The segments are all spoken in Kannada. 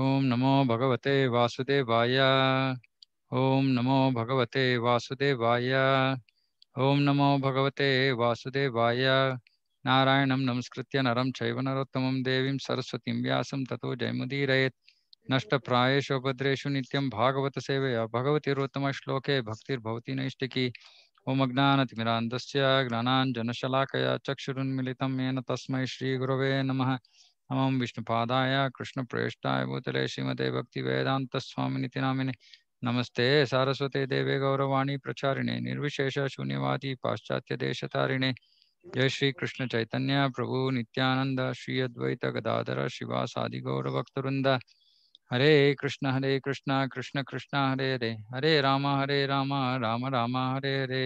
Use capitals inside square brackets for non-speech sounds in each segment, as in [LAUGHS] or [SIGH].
ओम नमो भगवते वासुदेवाय ओम नमो भगवते वासुदेवाय ओम नमो भगवते वासुदेवाय नारायण नमस्कृत्य नरम चैव नरोत्तमं देवीं सरस्वती व्या तथो जयमुदीरयेत् नष्टप्रायेषु उपद्रेषु नित्यं रोत्तम श्लोके भक्तिर्भवती नैष्टिकी ओम अज्ञानतिमिरान्दस्य ज्ञानांजनशलाकया चक्षुरुन्मिलितं येन तस्मै श्रीगुरवे नमः नमं विष्णुपादाय कृष्णप्रेष्ठाय भूतले श्रीमते भक्तिवेदान्तस्वामिनिति नामिने नमस्ते सारस्वते देवे गौरवाणी प्रचारिणे निर्विशेष शून्यवादी पाश्चात्यदेशतारिणे जय श्री कृष्ण चैतन्य प्रभु नित्यानंद श्री अद्वैत गदाधर शिवासादि गौरभक्तवृंद हरे कृष्ण हरे कृष्ण कृष्ण कृष्ण हरे हरे हरे राम हरे राम राम राम हरे हरे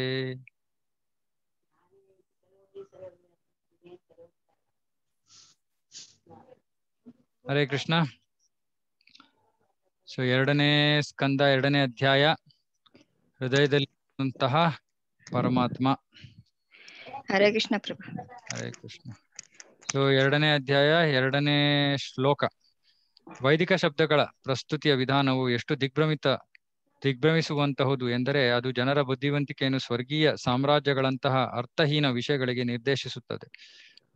ಹರೇ ಕೃಷ್ಣ ಸೊ ಎರಡನೇ ಸ್ಕಂದ ಎರಡನೇ ಅಧ್ಯಾಯ ಹೃದಯದಲ್ಲಿರುವಂತಹ ಪರಮಾತ್ಮ ಹರೇ ಕೃಷ್ಣ ಪ್ರಭು ಹರೇ ಕೃಷ್ಣ ಸೊ ಎರಡನೇ ಅಧ್ಯಾಯ ಎರಡನೇ ಶ್ಲೋಕ ವೈದಿಕ ಶಬ್ದಗಳ ಪ್ರಸ್ತುತಿಯ ವಿಧಾನವು ಎಷ್ಟು ದಿಗ್ಭ್ರಮಿತ ದಿಗ್ಭ್ರಮಿಸುವಂತಹುದು ಎಂದರೆ ಅದು ಜನರ ಬುದ್ಧಿವಂತಿಕೆಯನ್ನು ಸ್ವರ್ಗೀಯ ಸಾಮ್ರಾಜ್ಯಗಳಂತಹ ಅರ್ಥಹೀನ ವಿಷಯಗಳಿಗೆ ನಿರ್ದೇಶಿಸುತ್ತದೆ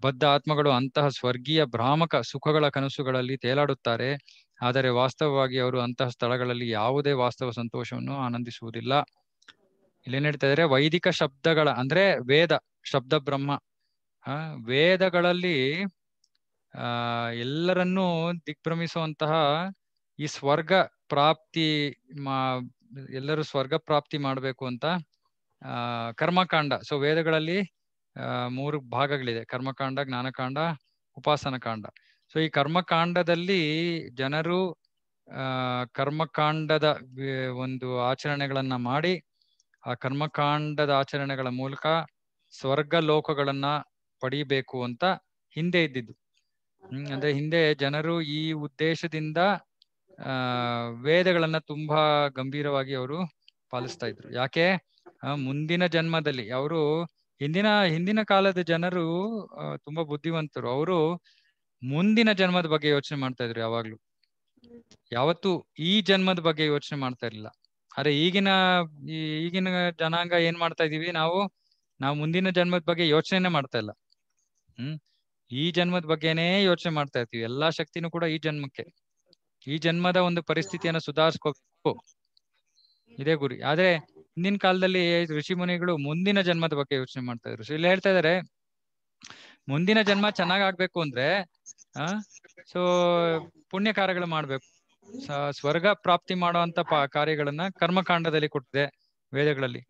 ಬದ್ಧ ಆತ್ಮಗಳು ಅಂತಹ ಸ್ವರ್ಗೀಯ ಭ್ರಾಮಕ ಸುಖಗಳ ಕನಸುಗಳಲ್ಲಿ ತೇಲಾಡುತ್ತಾರೆ ಆದರೆ ವಾಸ್ತವವಾಗಿ ಅವರು ಅಂತಹ ಸ್ಥಳಗಳಲ್ಲಿ ಯಾವುದೇ ವಾಸ್ತವ ಸಂತೋಷವನ್ನು ಆನಂದಿಸುವುದಿಲ್ಲ ಇಲ್ಲೇನ್ ಹೇಳ್ತಾ ಇದ್ರೆ ವೈದಿಕ ಶಬ್ದಗಳ ಅಂದ್ರೆ ವೇದ ಶಬ್ದ ಬ್ರಹ್ಮ ವೇದಗಳಲ್ಲಿ ಆ ಎಲ್ಲರನ್ನೂ ದಿಗ್ಭ್ರಮಿಸುವಂತಹ ಈ ಸ್ವರ್ಗ ಪ್ರಾಪ್ತಿ ಮಾ ಎಲ್ಲರೂ ಸ್ವರ್ಗ ಪ್ರಾಪ್ತಿ ಮಾಡಬೇಕು ಅಂತ ಆ ಕರ್ಮಕಾಂಡ ಸೊ ವೇದಗಳಲ್ಲಿ ಮೂರು ಭಾಗಗಳಿದೆ ಕರ್ಮಕಾಂಡ ಜ್ಞಾನಕಾಂಡ ಉಪಾಸನ ಕಾಂಡ ಸೊ ಈ ಕರ್ಮಕಾಂಡದಲ್ಲಿ ಜನರು ಕರ್ಮಕಾಂಡದ ಒಂದು ಆಚರಣೆಗಳನ್ನ ಮಾಡಿ ಆ ಕರ್ಮಕಾಂಡದ ಆಚರಣೆಗಳ ಮೂಲಕ ಸ್ವರ್ಗ ಲೋಕಗಳನ್ನ ಪಡಿಬೇಕು ಅಂತ ಹಿಂದೆ ಇದ್ದಿದ್ದು ಅಂದ್ರೆ ಹಿಂದೆ ಜನರು ಈ ಉದ್ದೇಶದಿಂದ ಆ ವೇದಗಳನ್ನ ತುಂಬಾ ಗಂಭೀರವಾಗಿ ಅವರು ಪಾಲಿಸ್ತಾ ಇದ್ರು ಯಾಕೆ ಮುಂದಿನ ಜನ್ಮದಲ್ಲಿ ಅವರು ಹಿಂದಿನ ಹಿಂದಿನ ಕಾಲದ ಜನರು ತುಂಬಾ ಬುದ್ಧಿವಂತರು ಅವರು ಮುಂದಿನ ಜನ್ಮದ ಬಗ್ಗೆ ಯೋಚನೆ ಮಾಡ್ತಾ ಇದ್ರು ಯಾವಾಗ್ಲೂ ಯಾವತ್ತು ಈ ಜನ್ಮದ ಬಗ್ಗೆ ಯೋಚನೆ ಮಾಡ್ತಾ ಇರ್ಲಿಲ್ಲ ಅರೆ ಈಗಿನ ಈಗಿನ ಜನಾಂಗ ಏನ್ ಮಾಡ್ತಾ ಇದೀವಿ ನಾವು ನಾವು ಮುಂದಿನ ಜನ್ಮದ ಬಗ್ಗೆ ಯೋಚನೆನೆ ಮಾಡ್ತಾ ಇಲ್ಲ ಹ್ಮ್ ಈ ಜನ್ಮದ ಬಗ್ಗೆನೇ ಯೋಚನೆ ಮಾಡ್ತಾ ಇರ್ತೀವಿ ಎಲ್ಲಾ ಶಕ್ತಿನೂ ಕೂಡ ಈ ಜನ್ಮಕ್ಕೆ ಈ ಜನ್ಮದ ಒಂದು ಪರಿಸ್ಥಿತಿಯನ್ನ ಸುಧಾರಿಸ್ಕೋಬೇಕು ಇದೇ ಗುರಿ ಆದ್ರೆ ಹಿಂದಿನ ಕಾಲದಲ್ಲಿ ಋಷಿ ಮುನಿಗಳು ಮುಂದಿನ ಜನ್ಮದ ಬಗ್ಗೆ ಯೋಚನೆ ಮಾಡ್ತಾ ಇದ್ರು ಇಲ್ಲಿ ಹೇಳ್ತಾ ಇದಾರೆ ಮುಂದಿನ ಜನ್ಮ ಚೆನ್ನಾಗ್ ಆಗ್ಬೇಕು ಅಂದ್ರೆ ಆ ಸೊ ಪುಣ್ಯ ಕಾರ್ಯಗಳು ಮಾಡ್ಬೇಕು ಸ್ವರ್ಗ ಪ್ರಾಪ್ತಿ ಮಾಡುವಂತ ಕಾರ್ಯಗಳನ್ನ ಕರ್ಮಕಾಂಡದಲ್ಲಿ ಕೊಟ್ಟಿದೆ ವೇದಗಳಲ್ಲಿ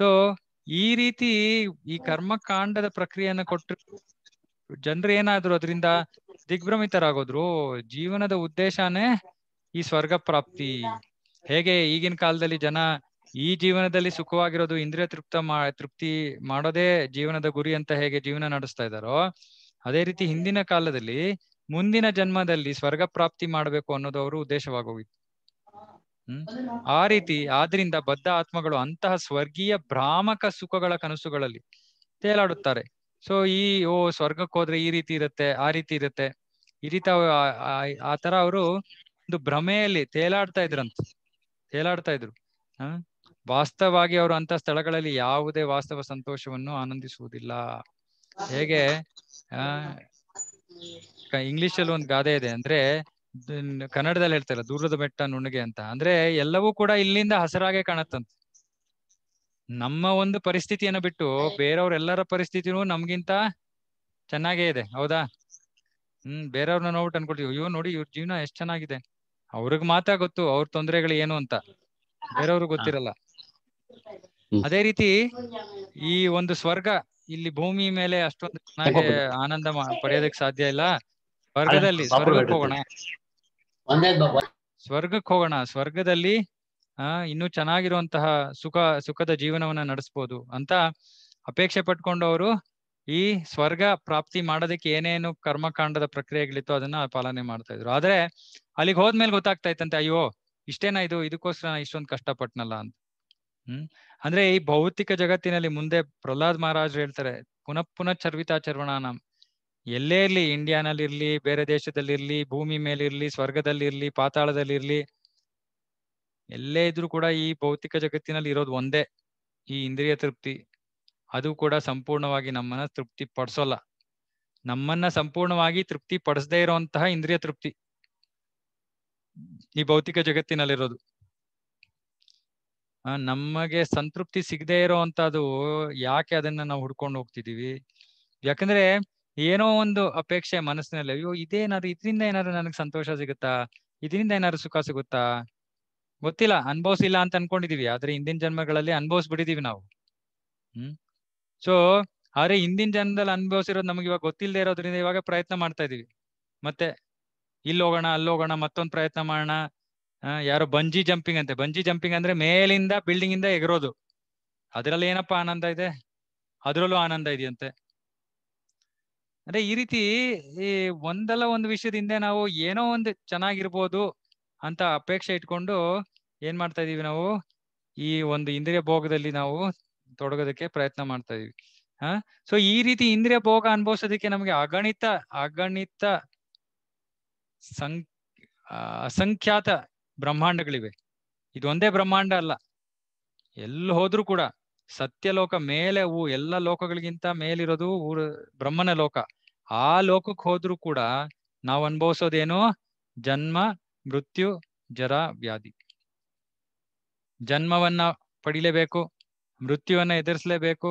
ಸೊ ಈ ರೀತಿ ಈ ಕರ್ಮಕಾಂಡದ ಪ್ರಕ್ರಿಯೆಯನ್ನು ಕೊಟ್ಟರು ಜನರು ಏನಾದ್ರು ಅದರಿಂದ ದಿಗ್ಭ್ರಮಿತರಾಗೋದ್ರು ಜೀವನದ ಉದ್ದೇಶನೇ ಈ ಸ್ವರ್ಗ ಪ್ರಾಪ್ತಿ ಹೇಗೆ ಈಗಿನ ಕಾಲದಲ್ಲಿ ಜನ ಈ ಜೀವನದಲ್ಲಿ ಸುಖವಾಗಿರೋದು ಇಂದ್ರಿಯ ತೃಪ್ತ ಮಾ ತೃಪ್ತಿ ಮಾಡೋದೇ ಜೀವನದ ಗುರಿ ಅಂತ ಹೇಗೆ ಜೀವನ ನಡೆಸ್ತಾ ಇದ್ದಾರೋ ಅದೇ ರೀತಿ ಹಿಂದಿನ ಕಾಲದಲ್ಲಿ ಮುಂದಿನ ಜನ್ಮದಲ್ಲಿ ಸ್ವರ್ಗ ಪ್ರಾಪ್ತಿ ಮಾಡಬೇಕು ಅನ್ನೋದು ಅವರು ಉದ್ದೇಶವಾಗೋಗಿತ್ತು ಹ್ಮ್ ಆ ರೀತಿ ಆದ್ರಿಂದ ಬದ್ಧ ಆತ್ಮಗಳು ಅಂತಹ ಸ್ವರ್ಗೀಯ ಭ್ರಾಮಕ ಸುಖಗಳ ಕನಸುಗಳಲ್ಲಿ ತೇಲಾಡುತ್ತಾರೆ ಸೊ ಈ ಓ ಸ್ವರ್ಗಕ್ಕೆ ಹೋದ್ರೆ ಈ ರೀತಿ ಇರುತ್ತೆ ಆ ರೀತಿ ಇರುತ್ತೆ ಈ ರೀತಿ ಆ ತರ ಅವರು ಒಂದು ಭ್ರಮೆಯಲ್ಲಿ ತೇಲಾಡ್ತಾ ಇದ್ರಂತ ತೇಲಾಡ್ತಾ ಇದ್ರು ಹ್ಮ್ ವಾಸ್ತವವಾಗಿ ಅವರು ಅಂತ ಸ್ಥಳಗಳಲ್ಲಿ ಯಾವುದೇ ವಾಸ್ತವ ಸಂತೋಷವನ್ನು ಆನಂದಿಸುವುದಿಲ್ಲ ಹೇಗೆ ಆ ಇಂಗ್ಲಿಷ್ ಅಲ್ಲಿ ಒಂದು ಗಾದೆ ಇದೆ ಅಂದ್ರೆ ಕನ್ನಡದಲ್ಲಿ ಹೇಳ್ತಾರೆ ದೂರದ ಬೆಟ್ಟ ನುಣಗೆ ಅಂತ ಅಂದ್ರೆ ಎಲ್ಲವೂ ಕೂಡ ಇಲ್ಲಿಂದ ಹಸರಾಗೆ ಕಾಣತ್ತಂತ ನಮ್ಮ ಒಂದು ಪರಿಸ್ಥಿತಿಯನ್ನ ಬಿಟ್ಟು ಎಲ್ಲರ ಪರಿಸ್ಥಿತಿನೂ ನಮ್ಗಿಂತ ಚೆನ್ನಾಗೇ ಇದೆ ಹೌದಾ ಹ್ಮ್ ಬೇರೆಯವ್ರನ್ನ ನೋಡ್ಬಿಟ್ಟು ಅನ್ಕೊಳ್ತೀವಿ ಅಯ್ಯೋ ನೋಡಿ ಇವ್ರ ಜೀವನ ಎಷ್ಟ್ ಚೆನ್ನಾಗಿದೆ ಅವ್ರಿಗ್ ಮಾತ್ರ ಗೊತ್ತು ಅವ್ರ ತೊಂದರೆಗಳು ಏನು ಅಂತ ಬೇರೆಯವ್ರಿಗೆ ಗೊತ್ತಿರಲ್ಲ ಅದೇ ರೀತಿ ಈ ಒಂದು ಸ್ವರ್ಗ ಇಲ್ಲಿ ಭೂಮಿ ಮೇಲೆ ಅಷ್ಟೊಂದು ಚೆನ್ನಾಗಿ ಆನಂದ ಪಡೆಯೋದಕ್ ಸಾಧ್ಯ ಇಲ್ಲ ಸ್ವರ್ಗದಲ್ಲಿ ಸ್ವರ್ಗಕ್ಕೆ ಹೋಗೋಣ ಸ್ವರ್ಗಕ್ಕೆ ಹೋಗೋಣ ಸ್ವರ್ಗದಲ್ಲಿ ಆ ಇನ್ನೂ ಚೆನ್ನಾಗಿರುವಂತಹ ಸುಖ ಸುಖದ ಜೀವನವನ್ನ ನಡೆಸ್ಬೋದು ಅಂತ ಅಪೇಕ್ಷೆ ಪಟ್ಕೊಂಡು ಅವರು ಈ ಸ್ವರ್ಗ ಪ್ರಾಪ್ತಿ ಮಾಡೋದಕ್ಕೆ ಏನೇನು ಕರ್ಮಕಾಂಡದ ಪ್ರಕ್ರಿಯೆಗಳಿತ್ತು ಅದನ್ನ ಪಾಲನೆ ಮಾಡ್ತಾ ಇದ್ರು ಆದ್ರೆ ಅಲ್ಲಿಗೆ ಹೋದ್ಮೇಲೆ ಗೊತ್ತಾಗ್ತಾ ಇತ್ತಂತೆ ಅಯ್ಯೋ ಇಷ್ಟೇನಾ ಇದು ಇದಕ್ಕೋಸ್ಕರ ಇಷ್ಟೊಂದು ಕಷ್ಟ ಪಟ್ನಲ್ಲ ಅಂತ ಹ್ಮ್ ಅಂದ್ರೆ ಈ ಭೌತಿಕ ಜಗತ್ತಿನಲ್ಲಿ ಮುಂದೆ ಪ್ರಹ್ಲಾದ್ ಮಹಾರಾಜ್ ಹೇಳ್ತಾರೆ ಪುನಃ ಪುನಃ ಚರ್ವಿತಾ ನಮ್ ಎಲ್ಲೇ ಇರ್ಲಿ ಇಂಡಿಯಾನಲ್ಲಿ ಇರ್ಲಿ ಬೇರೆ ದೇಶದಲ್ಲಿರ್ಲಿ ಭೂಮಿ ಮೇಲಿರ್ಲಿ ಪಾತಾಳದಲ್ಲಿ ಇರ್ಲಿ ಎಲ್ಲೇ ಇದ್ರೂ ಕೂಡ ಈ ಭೌತಿಕ ಜಗತ್ತಿನಲ್ಲಿ ಇರೋದು ಒಂದೇ ಈ ಇಂದ್ರಿಯ ತೃಪ್ತಿ ಅದು ಕೂಡ ಸಂಪೂರ್ಣವಾಗಿ ನಮ್ಮನ್ನ ತೃಪ್ತಿ ಪಡಿಸೋಲ್ಲ ನಮ್ಮನ್ನ ಸಂಪೂರ್ಣವಾಗಿ ತೃಪ್ತಿ ಪಡಿಸದೇ ಇರುವಂತಹ ಇಂದ್ರಿಯ ತೃಪ್ತಿ ಈ ಭೌತಿಕ ಜಗತ್ತಿನಲ್ಲಿರೋದು ನಮಗೆ ಸಂತೃಪ್ತಿ ಸಿಗದೆ ಇರೋ ಅಂತದು ಯಾಕೆ ಅದನ್ನ ನಾವು ಹುಡ್ಕೊಂಡು ಹೋಗ್ತಿದೀವಿ ಯಾಕಂದ್ರೆ ಏನೋ ಒಂದು ಅಪೇಕ್ಷೆ ಮನಸ್ಸಿನಲ್ಲಿ ಅಯ್ಯೋ ಇದೇನಾದ್ರು ಇದರಿಂದ ಏನಾದ್ರು ನನಗೆ ಸಂತೋಷ ಸಿಗುತ್ತಾ ಇದರಿಂದ ಏನಾದ್ರು ಸುಖ ಸಿಗುತ್ತಾ ಗೊತ್ತಿಲ್ಲ ಅನ್ಭವಿಸಿಲ್ಲ ಅಂತ ಅನ್ಕೊಂಡಿದೀವಿ ಆದ್ರೆ ಹಿಂದಿನ ಜನ್ಮಗಳಲ್ಲಿ ಅನ್ಭವಿಸ್ಬಿಟ್ಟಿದೀವಿ ನಾವು ಹ್ಮ್ ಸೊ ಆದ್ರೆ ಹಿಂದಿನ ಜನ್ಮದಲ್ಲಿ ಅನ್ಭವಿಸಿರೋದು ನಮ್ಗೆ ಇವಾಗ ಗೊತ್ತಿಲ್ಲದೆ ಇರೋದ್ರಿಂದ ಇವಾಗ ಪ್ರಯತ್ನ ಮಾಡ್ತಾ ಇದೀವಿ ಮತ್ತೆ ಇಲ್ಲೋಗೋಣ ಅಲ್ಲೋಗೋಣ ಮತ್ತೊಂದು ಪ್ರಯತ್ನ ಮಾಡೋಣ ಯಾರೋ ಬಂಜಿ ಜಂಪಿಂಗ್ ಅಂತೆ ಬಂಜಿ ಜಂಪಿಂಗ್ ಅಂದ್ರೆ ಮೇಲಿಂದ ಬಿಲ್ಡಿಂಗ್ ಇಂದ ಎಗರೋದು ಅದರಲ್ಲಿ ಏನಪ್ಪ ಆನಂದ ಇದೆ ಅದ್ರಲ್ಲೂ ಆನಂದ ಇದೆಯಂತೆ ಅಂದ್ರೆ ಈ ರೀತಿ ಈ ಒಂದಲ್ಲ ಒಂದು ವಿಷಯದಿಂದ ನಾವು ಏನೋ ಒಂದು ಚೆನ್ನಾಗಿರ್ಬೋದು ಅಂತ ಅಪೇಕ್ಷೆ ಇಟ್ಕೊಂಡು ಏನ್ ಮಾಡ್ತಾ ಇದೀವಿ ನಾವು ಈ ಒಂದು ಇಂದ್ರಿಯ ಭೋಗದಲ್ಲಿ ನಾವು ತೊಡಗೋದಕ್ಕೆ ಪ್ರಯತ್ನ ಮಾಡ್ತಾ ಇದೀವಿ ಹ ಸೊ ಈ ರೀತಿ ಇಂದ್ರಿಯ ಭೋಗ ಅನುಭವಿಸೋದಕ್ಕೆ ನಮಗೆ ಅಗಣಿತ ಅಗಣಿತ ಸಂ ಅಸಂಖ್ಯಾತ ಬ್ರಹ್ಮಾಂಡಗಳಿವೆ ಇದೊಂದೇ ಬ್ರಹ್ಮಾಂಡ ಅಲ್ಲ ಎಲ್ಲಿ ಹೋದ್ರೂ ಕೂಡ ಸತ್ಯಲೋಕ ಮೇಲೆ ಹೂ ಎಲ್ಲ ಲೋಕಗಳಿಗಿಂತ ಮೇಲಿರೋದು ಊರು ಬ್ರಹ್ಮನ ಲೋಕ ಆ ಲೋಕಕ್ಕೆ ಹೋದ್ರೂ ಕೂಡ ನಾವು ಅನುಭವಿಸೋದೇನು ಜನ್ಮ ಮೃತ್ಯು ಜರ ವ್ಯಾಧಿ ಜನ್ಮವನ್ನ ಪಡಿಲೇಬೇಕು ಮೃತ್ಯುವನ್ನ ಎದುರಿಸಲೇಬೇಕು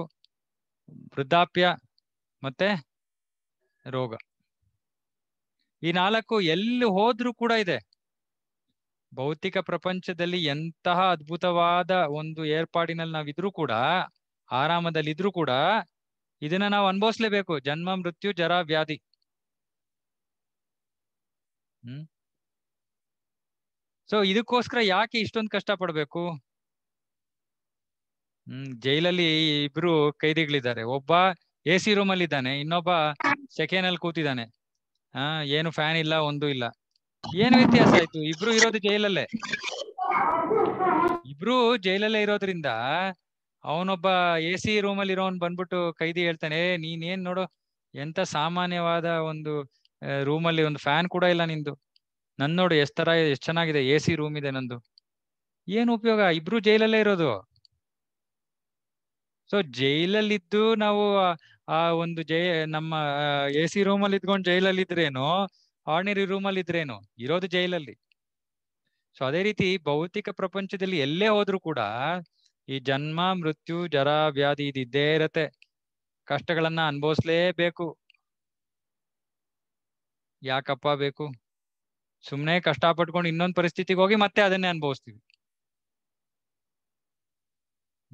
ವೃದ್ಧಾಪ್ಯ ಮತ್ತೆ ರೋಗ ಈ ನಾಲ್ಕು ಎಲ್ಲಿ ಹೋದ್ರೂ ಕೂಡ ಇದೆ ಭೌತಿಕ ಪ್ರಪಂಚದಲ್ಲಿ ಎಂತಹ ಅದ್ಭುತವಾದ ಒಂದು ಏರ್ಪಾಡಿನಲ್ಲಿ ನಾವಿದ್ರೂ ಕೂಡ ಆರಾಮದಲ್ಲಿ ಇದ್ರೂ ಕೂಡ ಇದನ್ನ ನಾವು ಅನುಭವಿಸ್ಲೇಬೇಕು ಜನ್ಮ ಮೃತ್ಯು ಜರ ವ್ಯಾಧಿ ಹ್ಮ್ ಸೊ ಇದಕ್ಕೋಸ್ಕರ ಯಾಕೆ ಇಷ್ಟೊಂದು ಕಷ್ಟ ಪಡ್ಬೇಕು ಹ್ಮ್ ಜೈಲಲ್ಲಿ ಇಬ್ರು ಕೈದಿಗಳಿದ್ದಾರೆ ಒಬ್ಬ ಎ ಸಿ ರೂಮ್ ಅಲ್ಲಿ ಇದ್ದಾನೆ ಇನ್ನೊಬ್ಬ ಸೆಕೆಂಡ್ ಅಲ್ಲಿ ಕೂತಿದ್ದಾನೆ ಆ ಏನು ಫ್ಯಾನ್ ಇಲ್ಲ ಒಂದು ಇಲ್ಲ ಏನ್ ವ್ಯತ್ಯಾಸ ಆಯ್ತು ಇಬ್ರು ಇರೋದು ಜೈಲಲ್ಲೇ ಇಬ್ರು ಜೈಲಲ್ಲೇ ಇರೋದ್ರಿಂದ ಅವನೊಬ್ಬ ಎ ಸಿ ರೂಮಲ್ಲಿ ಇರೋನ್ ಬಂದ್ಬಿಟ್ಟು ಕೈದಿ ಹೇಳ್ತಾನೆ ನೀನ್ ಏನ್ ನೋಡು ಎಂತ ಸಾಮಾನ್ಯವಾದ ಒಂದು ರೂಮಲ್ಲಿ ಒಂದು ಫ್ಯಾನ್ ಕೂಡ ಇಲ್ಲ ನಿಂದು ನನ್ ನೋಡು ಎಷ್ಟ್ ತರ ಎಷ್ಟ್ ಚೆನ್ನಾಗಿದೆ ಎ ಸಿ ರೂಮ್ ಇದೆ ನಂದು ಏನ್ ಉಪಯೋಗ ಇಬ್ರು ಜೈಲಲ್ಲೇ ಇರೋದು ಸೊ ಇದ್ದು ನಾವು ಆ ಒಂದು ಜೈ ನಮ್ಮ ಎ ಸಿ ಅಲ್ಲಿ ಇದ್ಕೊಂಡು ಜೈಲಲ್ಲಿ ಇದ್ರೇನು ಆರ್ಡಿನರಿ ರೂಮ್ ಅಲ್ಲಿ ಇದ್ರೇನು ಇರೋದು ಜೈಲಲ್ಲಿ ಸೊ ಅದೇ ರೀತಿ ಭೌತಿಕ ಪ್ರಪಂಚದಲ್ಲಿ ಎಲ್ಲೇ ಹೋದ್ರೂ ಕೂಡ ಈ ಜನ್ಮ ಮೃತ್ಯು ಜರ ವ್ಯಾಧಿ ಇದ್ದೇ ಇರತ್ತೆ ಕಷ್ಟಗಳನ್ನ ಅನುಭವಿಸ್ಲೇಬೇಕು ಯಾಕಪ್ಪ ಬೇಕು ಸುಮ್ನೆ ಕಷ್ಟ ಪಟ್ಕೊಂಡು ಇನ್ನೊಂದು ಪರಿಸ್ಥಿತಿಗೆ ಹೋಗಿ ಮತ್ತೆ ಅದನ್ನೇ ಅನುಭವಿಸ್ತೀವಿ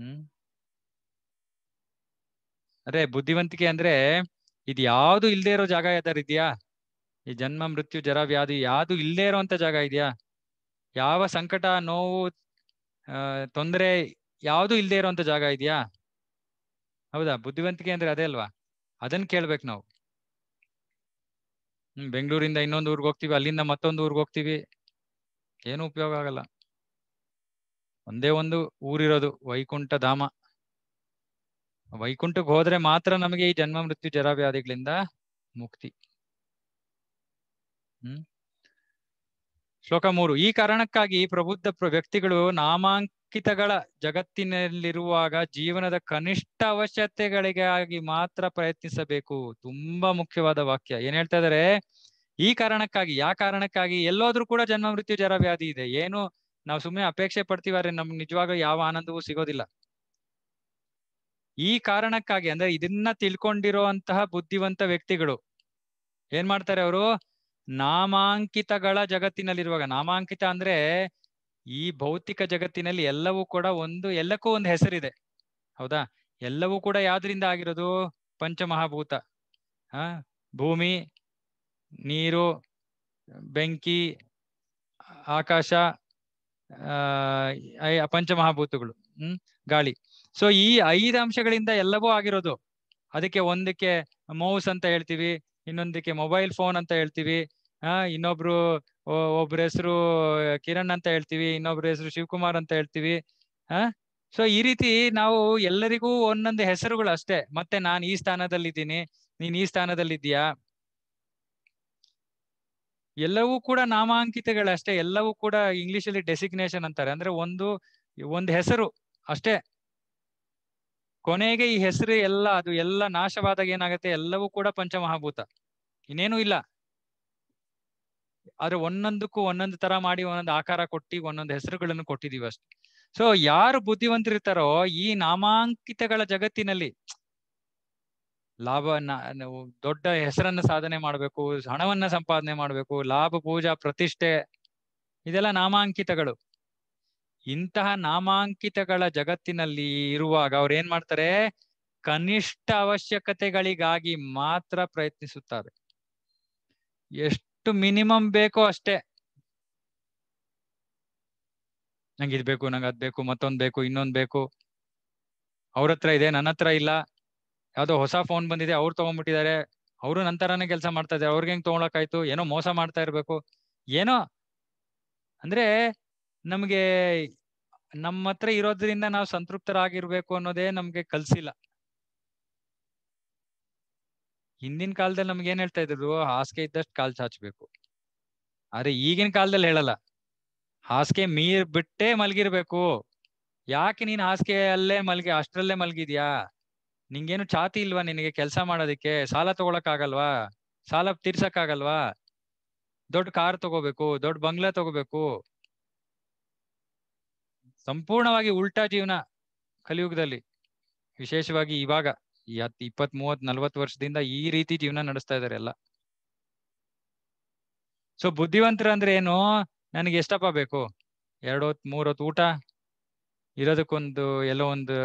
ಹ್ಮ್ ಅದೇ ಬುದ್ಧಿವಂತಿಕೆ ಅಂದ್ರೆ ಇದ್ಯಾವುದು ಇಲ್ದೇ ಇರೋ ಜಾಗ ಯಾವ್ದಾರು ಇದೆಯಾ ಈ ಜನ್ಮ ಮೃತ್ಯು ಜರ ವ್ಯಾಧಿ ಯಾವುದು ಇಲ್ಲದೆ ಇರುವಂತ ಜಾಗ ಇದೆಯಾ ಯಾವ ಸಂಕಟ ನೋವು ತೊಂದರೆ ಯಾವುದು ಇಲ್ಲದೆ ಇರುವಂತ ಜಾಗ ಇದೆಯಾ ಹೌದಾ ಬುದ್ಧಿವಂತಿಕೆ ಅಂದ್ರೆ ಅದೇ ಅಲ್ವಾ ಅದನ್ನ ಕೇಳ್ಬೇಕು ನಾವು ಹ್ಮ್ ಬೆಂಗಳೂರಿಂದ ಇನ್ನೊಂದು ಊರ್ಗ್ ಹೋಗ್ತೀವಿ ಅಲ್ಲಿಂದ ಮತ್ತೊಂದು ಊರ್ಗ್ ಹೋಗ್ತೀವಿ ಏನು ಉಪಯೋಗ ಆಗಲ್ಲ ಒಂದೇ ಒಂದು ಊರಿರೋದು ವೈಕುಂಠ ಧಾಮ ವೈಕುಂಠಕ್ಕೆ ಹೋದ್ರೆ ಮಾತ್ರ ನಮಗೆ ಈ ಜನ್ಮ ಮೃತ್ಯು ಜರ ವ್ಯಾಧಿಗಳಿಂದ ಮುಕ್ತಿ ಹ್ಮ್ ಶ್ಲೋಕ ಮೂರು ಈ ಕಾರಣಕ್ಕಾಗಿ ಪ್ರಬುದ್ಧ ವ್ಯಕ್ತಿಗಳು ನಾಮಾಂಕಿತಗಳ ಜಗತ್ತಿನಲ್ಲಿರುವಾಗ ಜೀವನದ ಕನಿಷ್ಠ ಅವಶ್ಯತೆಗಳಿಗಾಗಿ ಮಾತ್ರ ಪ್ರಯತ್ನಿಸಬೇಕು ತುಂಬಾ ಮುಖ್ಯವಾದ ವಾಕ್ಯ ಏನ್ ಹೇಳ್ತಾ ಇದಾರೆ ಈ ಕಾರಣಕ್ಕಾಗಿ ಯಾ ಕಾರಣಕ್ಕಾಗಿ ಎಲ್ಲೋದ್ರೂ ಕೂಡ ಜನ್ಮ ಮೃತ್ಯು ಜರ ವ್ಯಾಧಿ ಇದೆ ಏನು ನಾವು ಸುಮ್ಮನೆ ಅಪೇಕ್ಷೆ ಪಡ್ತೀವಾರೆ ನಮ್ಗೆ ನಿಜವಾಗ್ಲೂ ಯಾವ ಆನಂದವೂ ಸಿಗೋದಿಲ್ಲ ಈ ಕಾರಣಕ್ಕಾಗಿ ಅಂದ್ರೆ ಇದನ್ನ ತಿಳ್ಕೊಂಡಿರೋ ಅಂತಹ ಬುದ್ಧಿವಂತ ವ್ಯಕ್ತಿಗಳು ಏನ್ ಮಾಡ್ತಾರೆ ಅವರು ನಾಮಾಂಕಿತಗಳ ಜಗತ್ತಿನಲ್ಲಿರುವಾಗ ನಾಮಾಂಕಿತ ಅಂದ್ರೆ ಈ ಭೌತಿಕ ಜಗತ್ತಿನಲ್ಲಿ ಎಲ್ಲವೂ ಕೂಡ ಒಂದು ಎಲ್ಲಕ್ಕೂ ಒಂದು ಹೆಸರಿದೆ ಹೌದಾ ಎಲ್ಲವೂ ಕೂಡ ಯಾವ್ದ್ರಿಂದ ಆಗಿರೋದು ಪಂಚಮಹಾಭೂತ ಆ ಭೂಮಿ ನೀರು ಬೆಂಕಿ ಆಕಾಶ ಆ ಪಂಚಮಹಾಭೂತಗಳು ಹ್ಮ್ ಗಾಳಿ ಸೊ ಈ ಐದು ಅಂಶಗಳಿಂದ ಎಲ್ಲವೂ ಆಗಿರೋದು ಅದಕ್ಕೆ ಒಂದಕ್ಕೆ ಮೌಸ್ ಅಂತ ಹೇಳ್ತೀವಿ ಇನ್ನೊಂದಕ್ಕೆ ಮೊಬೈಲ್ ಫೋನ್ ಅಂತ ಹೇಳ್ತೀವಿ ಆ ಇನ್ನೊಬ್ರು ಒಬ್ರ ಹೆಸರು ಕಿರಣ್ ಅಂತ ಹೇಳ್ತೀವಿ ಇನ್ನೊಬ್ರ ಹೆಸರು ಶಿವಕುಮಾರ್ ಅಂತ ಹೇಳ್ತೀವಿ ಹಾ ಸೊ ಈ ರೀತಿ ನಾವು ಎಲ್ಲರಿಗೂ ಒಂದೊಂದು ಹೆಸರುಗಳು ಅಷ್ಟೇ ಮತ್ತೆ ನಾನು ಈ ಸ್ಥಾನದಲ್ಲಿದ್ದೀನಿ ನೀನ್ ಈ ಸ್ಥಾನದಲ್ಲಿದ್ದೀಯಾ ಎಲ್ಲವೂ ಕೂಡ ನಾಮಾಂಕಿತಗಳಷ್ಟೇ ಎಲ್ಲವೂ ಕೂಡ ಇಂಗ್ಲಿಷ್ ಅಲ್ಲಿ ಡೆಸಿಗ್ನೇಷನ್ ಅಂತಾರೆ ಅಂದ್ರೆ ಒಂದು ಒಂದು ಹೆಸರು ಅಷ್ಟೇ ಕೊನೆಗೆ ಈ ಹೆಸರು ಎಲ್ಲ ಅದು ಎಲ್ಲ ನಾಶವಾದಾಗ ಏನಾಗುತ್ತೆ ಎಲ್ಲವೂ ಕೂಡ ಪಂಚಮಹಾಭೂತ ಇನ್ನೇನು ಇಲ್ಲ ಆದ್ರೆ ಒಂದೊಂದಕ್ಕೂ ಒಂದೊಂದು ತರ ಮಾಡಿ ಒಂದೊಂದು ಆಕಾರ ಕೊಟ್ಟಿ ಒಂದೊಂದು ಹೆಸರುಗಳನ್ನು ಕೊಟ್ಟಿದೀವಿ ಅಷ್ಟು ಸೊ ಯಾರು ಬುದ್ಧಿವಂತರಿರ್ತಾರೋ ಈ ನಾಮಾಂಕಿತಗಳ ಜಗತ್ತಿನಲ್ಲಿ ಲಾಭ ದೊಡ್ಡ ಹೆಸರನ್ನ ಸಾಧನೆ ಮಾಡ್ಬೇಕು ಹಣವನ್ನ ಸಂಪಾದನೆ ಮಾಡ್ಬೇಕು ಲಾಭ ಪೂಜಾ ಪ್ರತಿಷ್ಠೆ ಇದೆಲ್ಲ ನಾಮಾಂಕಿತಗಳು ಇಂತಹ ನಾಮಾಂಕಿತಗಳ ಜಗತ್ತಿನಲ್ಲಿ ಇರುವಾಗ ಅವ್ರು ಏನ್ ಮಾಡ್ತಾರೆ ಕನಿಷ್ಠ ಅವಶ್ಯಕತೆಗಳಿಗಾಗಿ ಮಾತ್ರ ಪ್ರಯತ್ನಿಸುತ್ತಾರೆ ಎಷ್ಟು ಮಿನಿಮಮ್ ಬೇಕೋ ಅಷ್ಟೇ ನಂಗೆ ಇದ್ ಬೇಕು ನಂಗೆ ಅದ್ ಬೇಕು ಮತ್ತೊಂದ್ ಬೇಕು ಇನ್ನೊಂದ್ ಬೇಕು ಅವ್ರ ಹತ್ರ ಇದೆ ನನ್ನ ಹತ್ರ ಇಲ್ಲ ಯಾವ್ದೋ ಹೊಸ ಫೋನ್ ಬಂದಿದೆ ಅವ್ರು ತಗೊಂಡ್ಬಿಟ್ಟಿದ್ದಾರೆ ಅವರು ನಂತರನೇ ಕೆಲಸ ಮಾಡ್ತಾ ಇದ್ದಾರೆ ಅವ್ರಿಗೆ ಹೆಂಗ್ ತಗೊಳಕಾಯ್ತು ಏನೋ ಮೋಸ ಮಾಡ್ತಾ ಇರ್ಬೇಕು ಏನೋ ಅಂದ್ರೆ ನಮ್ಗೆ ನಮ್ಮ ಹತ್ರ ಇರೋದ್ರಿಂದ ನಾವು ಸಂತೃಪ್ತರಾಗಿರ್ಬೇಕು ಅನ್ನೋದೇ ನಮ್ಗೆ ಕಲ್ಸಿಲ್ಲ ಹಿಂದಿನ ಕಾಲದಲ್ಲಿ ನಮ್ಗೆ ಏನ್ ಹೇಳ್ತಾ ಇದ್ರು ಹಾಸಿಗೆ ಇದ್ದಷ್ಟು ಕಾಲ್ ಚಾಚ್ಬೇಕು ಆದ್ರೆ ಈಗಿನ ಕಾಲದಲ್ಲಿ ಹೇಳಲ್ಲ ಹಾಸಿಗೆ ಮೀರ್ ಬಿಟ್ಟೇ ಮಲಗಿರ್ಬೇಕು ಯಾಕೆ ನೀನ್ ಹಾಸಿಗೆ ಅಲ್ಲೇ ಮಲ್ಗಿ ಅಷ್ಟರಲ್ಲೇ ಮಲ್ಗಿದ್ಯಾ ನಿಂಗೇನು ಚಾತಿ ಇಲ್ವಾ ನಿನಗೆ ಕೆಲಸ ಮಾಡೋದಕ್ಕೆ ಸಾಲ ತಗೊಳಕ್ ಆಗಲ್ವಾ ಸಾಲ ತೀರ್ಸಕ್ ಆಗಲ್ವಾ ದೊಡ್ಡ ಕಾರ್ ತಗೋಬೇಕು ದೊಡ್ಡ ಬಂಗ್ಲಾ ತಗೋಬೇಕು ಸಂಪೂರ್ಣವಾಗಿ ಉಲ್ಟಾ ಜೀವನ ಕಲಿಯುಗದಲ್ಲಿ ವಿಶೇಷವಾಗಿ ಇವಾಗ ಈ ಹತ್ ಇಪ್ಪತ್ ಮೂವತ್ ನಲ್ವತ್ ವರ್ಷದಿಂದ ಈ ರೀತಿ ಜೀವನ ನಡೆಸ್ತಾ ಇದಾರೆ ಎಲ್ಲ ಸೊ ಬುದ್ಧಿವಂತರ ಅಂದ್ರೆ ಏನು ನನಗೆ ಎಷ್ಟಪ್ಪ ಬೇಕು ಎರಡು ಹೊತ್ ಮೂರ್ ಊಟ ಇರೋದಕ್ಕೊಂದು ಎಲ್ಲೋ ಒಂದು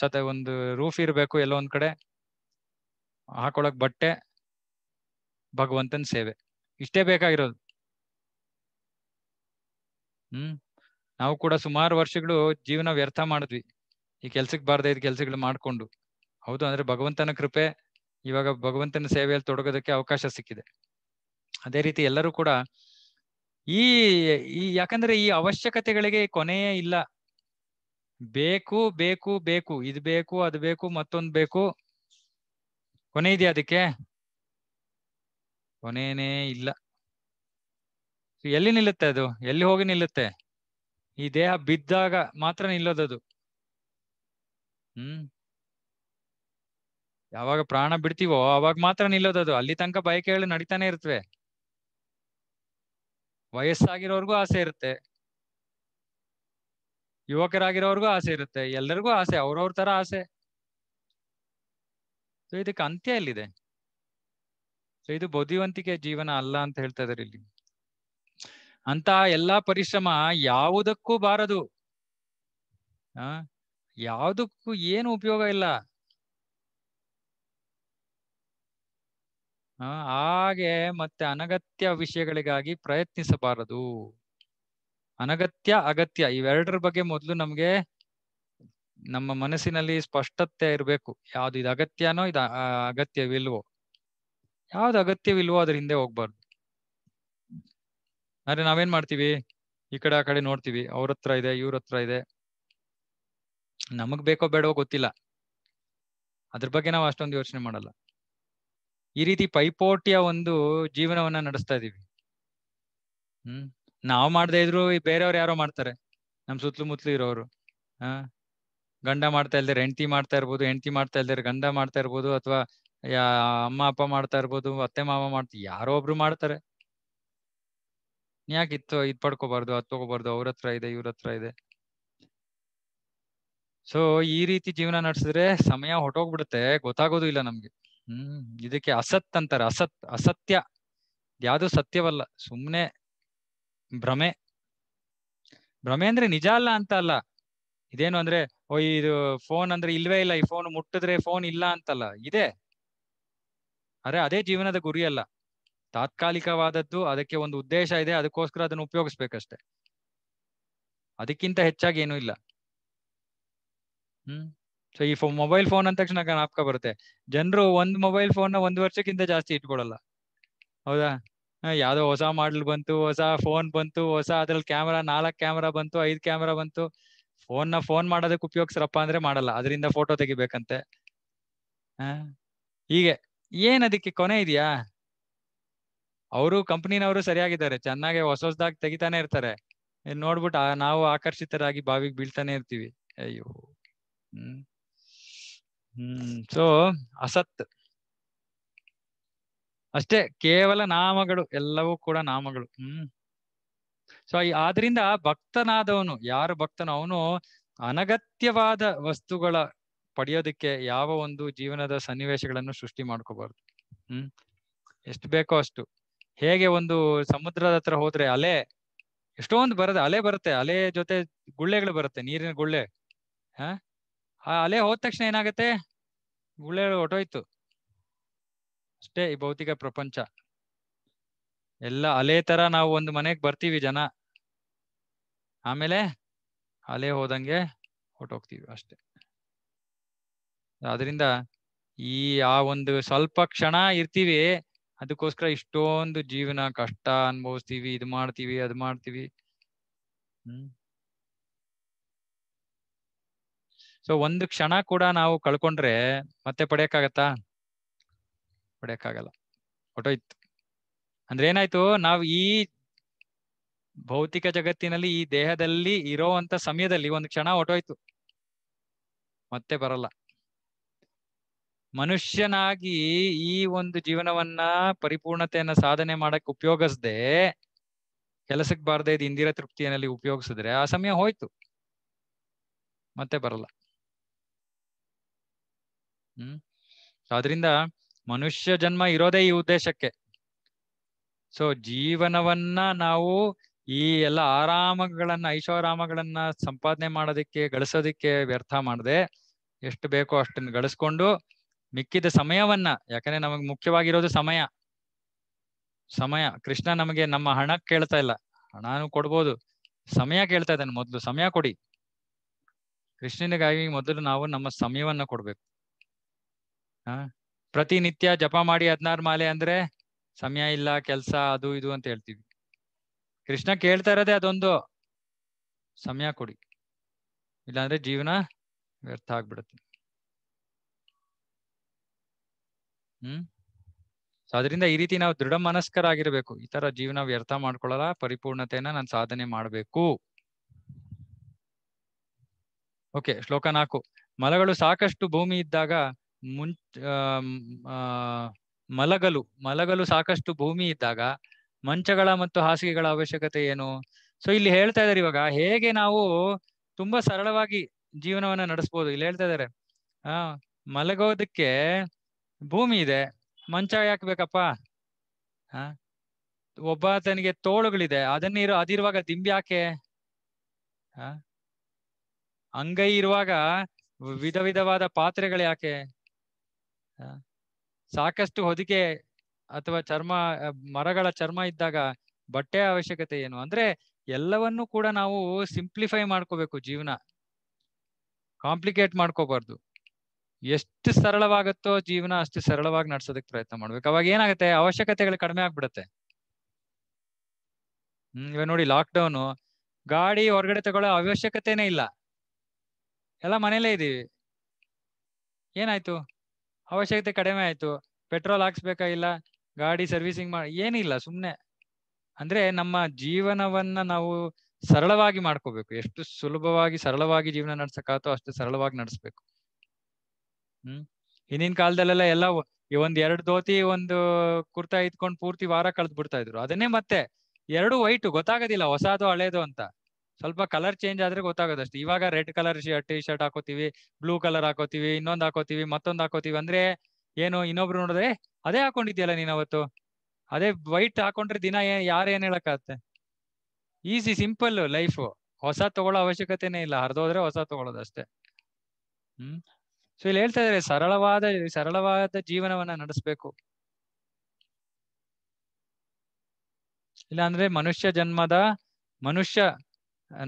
ಚತೆ ಒಂದು ರೂಫ್ ಇರಬೇಕು ಎಲ್ಲೋ ಒಂದ್ ಕಡೆ ಹಾಕೊಳಕ್ ಬಟ್ಟೆ ಭಗವಂತನ ಸೇವೆ ಇಷ್ಟೇ ಬೇಕಾಗಿರೋದು ಹ್ಮ್ ನಾವು ಕೂಡ ಸುಮಾರು ವರ್ಷಗಳು ಜೀವನ ವ್ಯರ್ಥ ಮಾಡಿದ್ವಿ ಈ ಕೆಲ್ಸಕ್ಕೆ ಬಾರ್ದ ಇದ್ ಕೆಲ್ಸಗಳು ಮಾಡ್ಕೊಂಡು ಹೌದು ಅಂದ್ರೆ ಭಗವಂತನ ಕೃಪೆ ಇವಾಗ ಭಗವಂತನ ಸೇವೆಯಲ್ಲಿ ತೊಡಗೋದಕ್ಕೆ ಅವಕಾಶ ಸಿಕ್ಕಿದೆ ಅದೇ ರೀತಿ ಎಲ್ಲರೂ ಕೂಡ ಈ ಈ ಯಾಕಂದ್ರೆ ಈ ಅವಶ್ಯಕತೆಗಳಿಗೆ ಕೊನೆಯೇ ಇಲ್ಲ ಬೇಕು ಬೇಕು ಬೇಕು ಇದು ಬೇಕು ಅದು ಬೇಕು ಮತ್ತೊಂದು ಬೇಕು ಕೊನೆ ಇದೆಯಾ ಅದಕ್ಕೆ ಕೊನೇನೇ ಇಲ್ಲ ಎಲ್ಲಿ ನಿಲ್ಲುತ್ತೆ ಅದು ಎಲ್ಲಿ ಹೋಗಿ ನಿಲ್ಲುತ್ತೆ ಈ ದೇಹ ಬಿದ್ದಾಗ ಮಾತ್ರ ನಿಲ್ಲೋದದು ಹ್ಮ್ ಯಾವಾಗ ಪ್ರಾಣ ಬಿಡ್ತೀವೋ ಅವಾಗ ಮಾತ್ರ ನಿಲ್ಲೋದದು ಅಲ್ಲಿ ತನಕ ಬಯಕೆ ಹೇಳಿ ನಡೀತಾನೆ ಇರ್ತವೆ ವಯಸ್ಸಾಗಿರೋರ್ಗೂ ಆಸೆ ಇರುತ್ತೆ ಯುವಕರಾಗಿರೋರ್ಗೂ ಆಸೆ ಇರುತ್ತೆ ಎಲ್ಲರಿಗೂ ಆಸೆ ಅವ್ರವ್ರ ತರ ಆಸೆ ಸೊ ಇದಕ್ಕೆ ಅಂತ್ಯ ಎಲ್ಲಿದೆ ಸೊ ಇದು ಬುದ್ಧಿವಂತಿಕೆ ಜೀವನ ಅಲ್ಲ ಅಂತ ಹೇಳ್ತಾ ಇದಾರೆ ಇಲ್ಲಿ ಅಂತ ಎಲ್ಲಾ ಪರಿಶ್ರಮ ಯಾವುದಕ್ಕೂ ಬಾರದು ಆ ಯಾವುದಕ್ಕೂ ಏನು ಉಪಯೋಗ ಇಲ್ಲ ಹಾಗೆ ಮತ್ತೆ ಅನಗತ್ಯ ವಿಷಯಗಳಿಗಾಗಿ ಪ್ರಯತ್ನಿಸಬಾರದು ಅನಗತ್ಯ ಅಗತ್ಯ ಇವೆರಡರ ಬಗ್ಗೆ ಮೊದಲು ನಮ್ಗೆ ನಮ್ಮ ಮನಸ್ಸಿನಲ್ಲಿ ಸ್ಪಷ್ಟತೆ ಇರಬೇಕು ಯಾವ್ದು ಇದು ಅಗತ್ಯನೋ ಇದು ಅಗತ್ಯವಿಲ್ವೋ ಯಾವ್ದು ಅಗತ್ಯವಿಲ್ವೋ ಅದ್ರ ಹಿಂದೆ ಹೋಗ್ಬಾರ್ದು ಆದ್ರೆ ನಾವೇನ್ ಮಾಡ್ತೀವಿ ಈ ಕಡೆ ಆ ಕಡೆ ನೋಡ್ತೀವಿ ಅವ್ರ ಹತ್ರ ಇದೆ ಇವ್ರ ಹತ್ರ ಇದೆ ನಮಗ್ ಬೇಕೋ ಬೇಡವೋ ಗೊತ್ತಿಲ್ಲ ಅದ್ರ ಬಗ್ಗೆ ನಾವು ಅಷ್ಟೊಂದು ಯೋಚನೆ ಮಾಡಲ್ಲ ಈ ರೀತಿ ಪೈಪೋಟಿಯ ಒಂದು ಜೀವನವನ್ನ ನಡೆಸ್ತಾ ಇದೀವಿ ಹ್ಮ್ ನಾವ್ ಮಾಡದೇ ಇದ್ರು ಬೇರೆಯವ್ರು ಯಾರೋ ಮಾಡ್ತಾರೆ ನಮ್ ಸುತ್ತಲೂ ಮುತ್ತಲು ಇರೋರು ಆ ಗಂಡ ಮಾಡ್ತಾ ಇಲ್ದಿರ ಹೆಂಡತಿ ಮಾಡ್ತಾ ಇರ್ಬೋದು ಹೆಂಡತಿ ಮಾಡ್ತಾ ಇಲ್ದಿರ ಗಂಡ ಮಾಡ್ತಾ ಇರ್ಬೋದು ಅಥವಾ ಅಮ್ಮ ಅಪ್ಪ ಮಾಡ್ತಾ ಇರ್ಬೋದು ಅತ್ತೆ ಮಾವ ಮಾಡ್ತಾ ಯಾರೋ ಒಬ್ರು ಮಾಡ್ತಾರೆ ಯಾಕೆ ಇತ್ತು ಇದ್ ಪಡ್ಕೋಬಾರ್ದು ಅದ್ ತಗೋಬಾರ್ದು ಅವ್ರ ಹತ್ರ ಇದೆ ಇವ್ರ ಹತ್ರ ಇದೆ ಸೊ ಈ ರೀತಿ ಜೀವನ ನಡೆಸಿದ್ರೆ ಸಮಯ ಹೊಟ್ಟೋಗ್ಬಿಡುತ್ತೆ ಗೊತ್ತಾಗೋದು ಇಲ್ಲ ನಮ್ಗೆ ಹ್ಮ್ ಇದಕ್ಕೆ ಅಸತ್ ಅಂತಾರೆ ಅಸತ್ ಅಸತ್ಯ ಯಾವುದು ಸತ್ಯವಲ್ಲ ಸುಮ್ನೆ ಭ್ರಮೆ ಭ್ರಮೆ ಅಂದ್ರೆ ನಿಜ ಅಲ್ಲ ಅಂತ ಅಲ್ಲ ಇದೇನು ಅಂದ್ರೆ ಓ ಇದು ಫೋನ್ ಅಂದ್ರೆ ಇಲ್ವೇ ಇಲ್ಲ ಈ ಫೋನ್ ಮುಟ್ಟಿದ್ರೆ ಫೋನ್ ಇಲ್ಲ ಅಂತಲ್ಲ ಇದೆ ಅರೆ ಅದೇ ಜೀವನದ ಗುರಿ ಅಲ್ಲ ತಾತ್ಕಾಲಿಕವಾದದ್ದು ಅದಕ್ಕೆ ಒಂದು ಉದ್ದೇಶ ಇದೆ ಅದಕ್ಕೋಸ್ಕರ ಅದನ್ನು ಉಪಯೋಗಿಸ್ಬೇಕಷ್ಟೆ ಅದಕ್ಕಿಂತ ಹೆಚ್ಚಾಗಿ ಏನೂ ಇಲ್ಲ ಹ್ಮ್ ಸೊ ಈ ಮೊಬೈಲ್ ಫೋನ್ ಅಂದ ತಕ್ಷಣ ಜ್ಞಾಪಕ ಬರುತ್ತೆ ಜನರು ಒಂದ್ ಮೊಬೈಲ್ ಫೋನ್ ನ ಒಂದ್ ವರ್ಷಕ್ಕಿಂತ ಜಾಸ್ತಿ ಇಟ್ಕೊಳಲ್ಲ ಹೌದಾ ಯಾವ್ದೋ ಹೊಸ ಮಾಡಲ್ ಬಂತು ಹೊಸ ಫೋನ್ ಬಂತು ಹೊಸ ಅದ್ರಲ್ಲಿ ಕ್ಯಾಮರಾ ನಾಲ್ಕ್ ಕ್ಯಾಮರಾ ಬಂತು ಐದು ಕ್ಯಾಮರಾ ಬಂತು ಫೋನ್ ನ ಫೋನ್ ಮಾಡೋದಕ್ಕೆ ಉಪಯೋಗಿಸ್ರಪ್ಪ ಅಂದ್ರೆ ಮಾಡಲ್ಲ ಅದರಿಂದ ಫೋಟೋ ತೆಗಿಬೇಕಂತೆ ಹೀಗೆ ಏನ್ ಅದಕ್ಕೆ ಕೊನೆ ಇದೆಯಾ ಅವರು ಕಂಪ್ನಿನವರು ಸರಿಯಾಗಿದ್ದಾರೆ ಚೆನ್ನಾಗಿ ಹೊಸ ಹೊಸದಾಗಿ ತೆಗಿತಾನೆ ಇರ್ತಾರೆ ನೋಡ್ಬಿಟ್ಟು ನಾವು ಆಕರ್ಷಿತರಾಗಿ ಬಾವಿಗೆ ಬೀಳ್ತಾನೆ ಇರ್ತೀವಿ ಅಯ್ಯೋ ಹ್ಮ್ ಹ್ಮ್ ಸೊ ಅಸತ್ ಅಷ್ಟೇ ಕೇವಲ ನಾಮಗಳು ಎಲ್ಲವೂ ಕೂಡ ನಾಮಗಳು ಹ್ಮ್ ಸೊ ಆದ್ರಿಂದ ಭಕ್ತನಾದವನು ಯಾರು ಭಕ್ತನೋ ಅವನು ಅನಗತ್ಯವಾದ ವಸ್ತುಗಳ ಪಡೆಯೋದಕ್ಕೆ ಯಾವ ಒಂದು ಜೀವನದ ಸನ್ನಿವೇಶಗಳನ್ನು ಸೃಷ್ಟಿ ಮಾಡ್ಕೋಬಾರ್ದು ಹ್ಮ್ ಎಷ್ಟು ಬೇಕೋ ಅಷ್ಟು ಹೇಗೆ ಒಂದು ಸಮುದ್ರದ ಹತ್ರ ಹೋದ್ರೆ ಅಲೆ ಎಷ್ಟೊಂದು ಬರದ ಅಲೆ ಬರುತ್ತೆ ಅಲೆ ಜೊತೆ ಗುಳ್ಳೆಗಳು ಬರುತ್ತೆ ನೀರಿನ ಗುಳ್ಳೆ ಹ ಆ ಅಲೆ ಹೋದ ತಕ್ಷಣ ಏನಾಗುತ್ತೆ ಗುಳ್ಳೆಗಳು ಹೊಟ್ಟೋಯ್ತು ಅಷ್ಟೇ ಈ ಭೌತಿಕ ಪ್ರಪಂಚ ಎಲ್ಲ ಅಲೆ ತರ ನಾವು ಒಂದು ಮನೆಗೆ ಬರ್ತೀವಿ ಜನ ಆಮೇಲೆ ಅಲೆ ಹೋದಂಗೆ ಹೊಟ್ಟೋಗ್ತೀವಿ ಅಷ್ಟೇ ಅದರಿಂದ ಈ ಆ ಒಂದು ಸ್ವಲ್ಪ ಕ್ಷಣ ಇರ್ತೀವಿ ಅದಕ್ಕೋಸ್ಕರ ಇಷ್ಟೊಂದು ಜೀವನ ಕಷ್ಟ ಅನುಭವಿಸ್ತೀವಿ ಇದು ಮಾಡ್ತೀವಿ ಅದು ಮಾಡ್ತೀವಿ ಹ್ಮ್ ಸೊ ಒಂದು ಕ್ಷಣ ಕೂಡ ನಾವು ಕಳ್ಕೊಂಡ್ರೆ ಮತ್ತೆ ಪಡೆಯಕ್ಕಾಗತ್ತಾ ಪಡೆಯಕ್ಕಾಗಲ್ಲ ಹೊಟ್ಟೋಯ್ತು ಅಂದ್ರೆ ಏನಾಯ್ತು ನಾವು ಈ ಭೌತಿಕ ಜಗತ್ತಿನಲ್ಲಿ ಈ ದೇಹದಲ್ಲಿ ಇರೋವಂತ ಸಮಯದಲ್ಲಿ ಒಂದು ಕ್ಷಣ ಹೊಟ್ಟೋಯ್ತು ಮತ್ತೆ ಬರಲ್ಲ ಮನುಷ್ಯನಾಗಿ ಈ ಒಂದು ಜೀವನವನ್ನ ಪರಿಪೂರ್ಣತೆಯನ್ನ ಸಾಧನೆ ಮಾಡಕ್ ಉಪಯೋಗಿಸದೆ ಕೆಲಸಕ್ಕೆ ಬಾರದೆ ಇದು ಇಂದಿರ ತೃಪ್ತಿಯಲ್ಲಿ ಉಪಯೋಗಿಸಿದ್ರೆ ಆ ಸಮಯ ಹೋಯ್ತು ಮತ್ತೆ ಬರಲ್ಲ ಹ್ಮ್ ಆದ್ರಿಂದ ಮನುಷ್ಯ ಜನ್ಮ ಇರೋದೇ ಈ ಉದ್ದೇಶಕ್ಕೆ ಸೊ ಜೀವನವನ್ನ ನಾವು ಈ ಎಲ್ಲ ಆರಾಮಗಳನ್ನ ಐಷಾರಾಮಗಳನ್ನ ಸಂಪಾದನೆ ಮಾಡೋದಕ್ಕೆ ಗಳಿಸೋದಿಕ್ಕೆ ವ್ಯರ್ಥ ಮಾಡದೆ ಎಷ್ಟು ಬೇಕೋ ಅಷ್ಟನ್ನು ಗಳಿಸ್ಕೊಂಡು ಮಿಕ್ಕಿದ ಸಮಯವನ್ನ ಯಾಕಂದ್ರೆ ನಮಗೆ ಮುಖ್ಯವಾಗಿರೋದು ಸಮಯ ಸಮಯ ಕೃಷ್ಣ ನಮಗೆ ನಮ್ಮ ಹಣ ಕೇಳ್ತಾ ಇಲ್ಲ ಹಣನು ಕೊಡ್ಬೋದು ಸಮಯ ಕೇಳ್ತಾ ಇದ್ದಾನೆ ಮೊದಲು ಸಮಯ ಕೊಡಿ ಕೃಷ್ಣನಿಗಾಗಿ ಮೊದಲು ನಾವು ನಮ್ಮ ಸಮಯವನ್ನ ಕೊಡ್ಬೇಕು ಆ ಪ್ರತಿನಿತ್ಯ ಜಪ ಮಾಡಿ ಹದಿನಾರು ಮಾಲೆ ಅಂದ್ರೆ ಸಮಯ ಇಲ್ಲ ಕೆಲ್ಸ ಅದು ಇದು ಅಂತ ಹೇಳ್ತೀವಿ ಕೃಷ್ಣ ಕೇಳ್ತಾ ಇರೋದೇ ಅದೊಂದು ಸಮಯ ಕೊಡಿ ಇಲ್ಲಾಂದ್ರೆ ಜೀವನ ವ್ಯರ್ಥ ಆಗ್ಬಿಡುತ್ತೆ ಹ್ಮ್ ಸೊ ಅದರಿಂದ ಈ ರೀತಿ ನಾವು ದೃಢ ಮನಸ್ಕರಾಗಿರ್ಬೇಕು ಈ ತರ ಜೀವನ ವ್ಯರ್ಥ ಮಾಡ್ಕೊಳ್ಳಲ್ಲ ಪರಿಪೂರ್ಣತೆಯನ್ನ ನಾನು ಸಾಧನೆ ಮಾಡ್ಬೇಕು ಓಕೆ ಶ್ಲೋಕ ನಾಲ್ಕು ಮಲಗಳು ಸಾಕಷ್ಟು ಭೂಮಿ ಇದ್ದಾಗ ಮುಂ ಮಲಗಲು ಮಲಗಲು ಸಾಕಷ್ಟು ಭೂಮಿ ಇದ್ದಾಗ ಮಂಚಗಳ ಮತ್ತು ಹಾಸಿಗೆಗಳ ಅವಶ್ಯಕತೆ ಏನು ಸೊ ಇಲ್ಲಿ ಹೇಳ್ತಾ ಇದಾರೆ ಇವಾಗ ಹೇಗೆ ನಾವು ತುಂಬಾ ಸರಳವಾಗಿ ಜೀವನವನ್ನ ನಡೆಸ್ಬೋದು ಇಲ್ಲಿ ಹೇಳ್ತಾ ಇದಾರೆ ಆ ಮಲಗೋದಕ್ಕೆ ಭೂಮಿ ಇದೆ ಮಂಚ ಯಾಕೆ ಬೇಕಪ್ಪ ಹ ಒಬ್ಬತನಿಗೆ ತೋಳುಗಳಿದೆ ಇರೋ ಅದಿರುವಾಗ ದಿಂಬಿ ಯಾಕೆ ಹ ಅಂಗೈ ಇರುವಾಗ ವಿಧ ವಿಧವಾದ ಪಾತ್ರೆಗಳು ಯಾಕೆ ಸಾಕಷ್ಟು ಹೊದಿಕೆ ಅಥವಾ ಚರ್ಮ ಮರಗಳ ಚರ್ಮ ಇದ್ದಾಗ ಬಟ್ಟೆಯ ಅವಶ್ಯಕತೆ ಏನು ಅಂದ್ರೆ ಎಲ್ಲವನ್ನೂ ಕೂಡ ನಾವು ಸಿಂಪ್ಲಿಫೈ ಮಾಡ್ಕೋಬೇಕು ಜೀವನ ಕಾಂಪ್ಲಿಕೇಟ್ ಮಾಡ್ಕೋಬಾರ್ದು ಎಷ್ಟು ಸರಳವಾಗುತ್ತೋ ಜೀವನ ಅಷ್ಟು ಸರಳವಾಗಿ ನಡ್ಸೋದಕ್ಕೆ ಪ್ರಯತ್ನ ಮಾಡ್ಬೇಕು ಅವಾಗ ಏನಾಗುತ್ತೆ ಅವಶ್ಯಕತೆಗಳು ಕಡಿಮೆ ಆಗ್ಬಿಡತ್ತೆ ಹ್ಮ್ ಇವಾಗ ನೋಡಿ ಲಾಕ್ ಡೌನು ಗಾಡಿ ಹೊರಗಡೆ ತಗೊಳ್ಳೋ ಅವಶ್ಯಕತೆನೆ ಇಲ್ಲ ಎಲ್ಲ ಮನೇಲೆ ಇದೀವಿ ಏನಾಯ್ತು ಅವಶ್ಯಕತೆ ಕಡಿಮೆ ಆಯ್ತು ಪೆಟ್ರೋಲ್ ಹಾಕ್ಸ್ಬೇಕಾಗಿಲ್ಲ ಇಲ್ಲ ಗಾಡಿ ಸರ್ವಿಸಿಂಗ್ ಮಾಡಿ ಏನಿಲ್ಲ ಸುಮ್ನೆ ಅಂದ್ರೆ ನಮ್ಮ ಜೀವನವನ್ನ ನಾವು ಸರಳವಾಗಿ ಮಾಡ್ಕೋಬೇಕು ಎಷ್ಟು ಸುಲಭವಾಗಿ ಸರಳವಾಗಿ ಜೀವನ ನಡ್ಸಕ್ಕಾಗತ್ತೋ ಅಷ್ಟು ಸರಳವಾಗಿ ನಡೆಸ್ಬೇಕು ಹ್ಮ್ ಹಿಂದಿನ ಕಾಲದಲ್ಲೆಲ್ಲ ಎಲ್ಲ ಒಂದ್ ಎರಡ್ ಧೋತಿ ಒಂದು ಕುರ್ತಾ ಇದ್ಕೊಂಡು ಪೂರ್ತಿ ವಾರ ಕಳ್ದ್ ಬಿಡ್ತಾ ಇದ್ರು ಅದನ್ನೇ ಮತ್ತೆ ಎರಡು ವೈಟ್ ಗೊತ್ತಾಗೋದಿಲ್ಲ ಹೊಸದು ಹಳೇದು ಅಂತ ಸ್ವಲ್ಪ ಕಲರ್ ಚೇಂಜ್ ಆದ್ರೆ ಗೊತ್ತಾಗೋದಷ್ಟು ಇವಾಗ red colour shirt T shirt ಹಾಕೋತೀವಿ ಬ್ಲೂ ಕಲರ್ ಹಾಕೋತೀವಿ ಇನ್ನೊಂದ್ ಹಾಕೋತೀವಿ ಮತ್ತೊಂದ್ ಹಾಕೋತೀವಿ ಅಂದ್ರೆ ಏನು ಇನ್ನೊಬ್ರು ನೋಡಿದ್ರೆ ಅದೇ ಹಾಕೊಂಡಿದ್ಯಲ್ಲ ನೀನ್ ಅವತ್ತು ಅದೇ ವೈಟ್ ಹಾಕೊಂಡ್ರೆ ದಿನ ಯಾರು ಏನ್ ಹೇಳಕ್ಕಾಗತ್ತೆ ಈಸಿ ಸಿಂಪಲ್ ಲೈಫ್ ಹೊಸ ತಗೊಳ್ಳೋ ಅವಶ್ಯಕತೆನೇ ಇಲ್ಲ ಹರಿದೋದ್ರೆ ಹೊಸ ತಗೊಳ್ಳೋದು ಅಷ್ಟೇ ಹ್ಮ್ ಸೊ ಇಲ್ಲಿ ಹೇಳ್ತಾ ಇದಾರೆ ಸರಳವಾದ ಸರಳವಾದ ಜೀವನವನ್ನ ನಡೆಸಬೇಕು ಇಲ್ಲಾಂದ್ರೆ ಮನುಷ್ಯ ಜನ್ಮದ ಮನುಷ್ಯ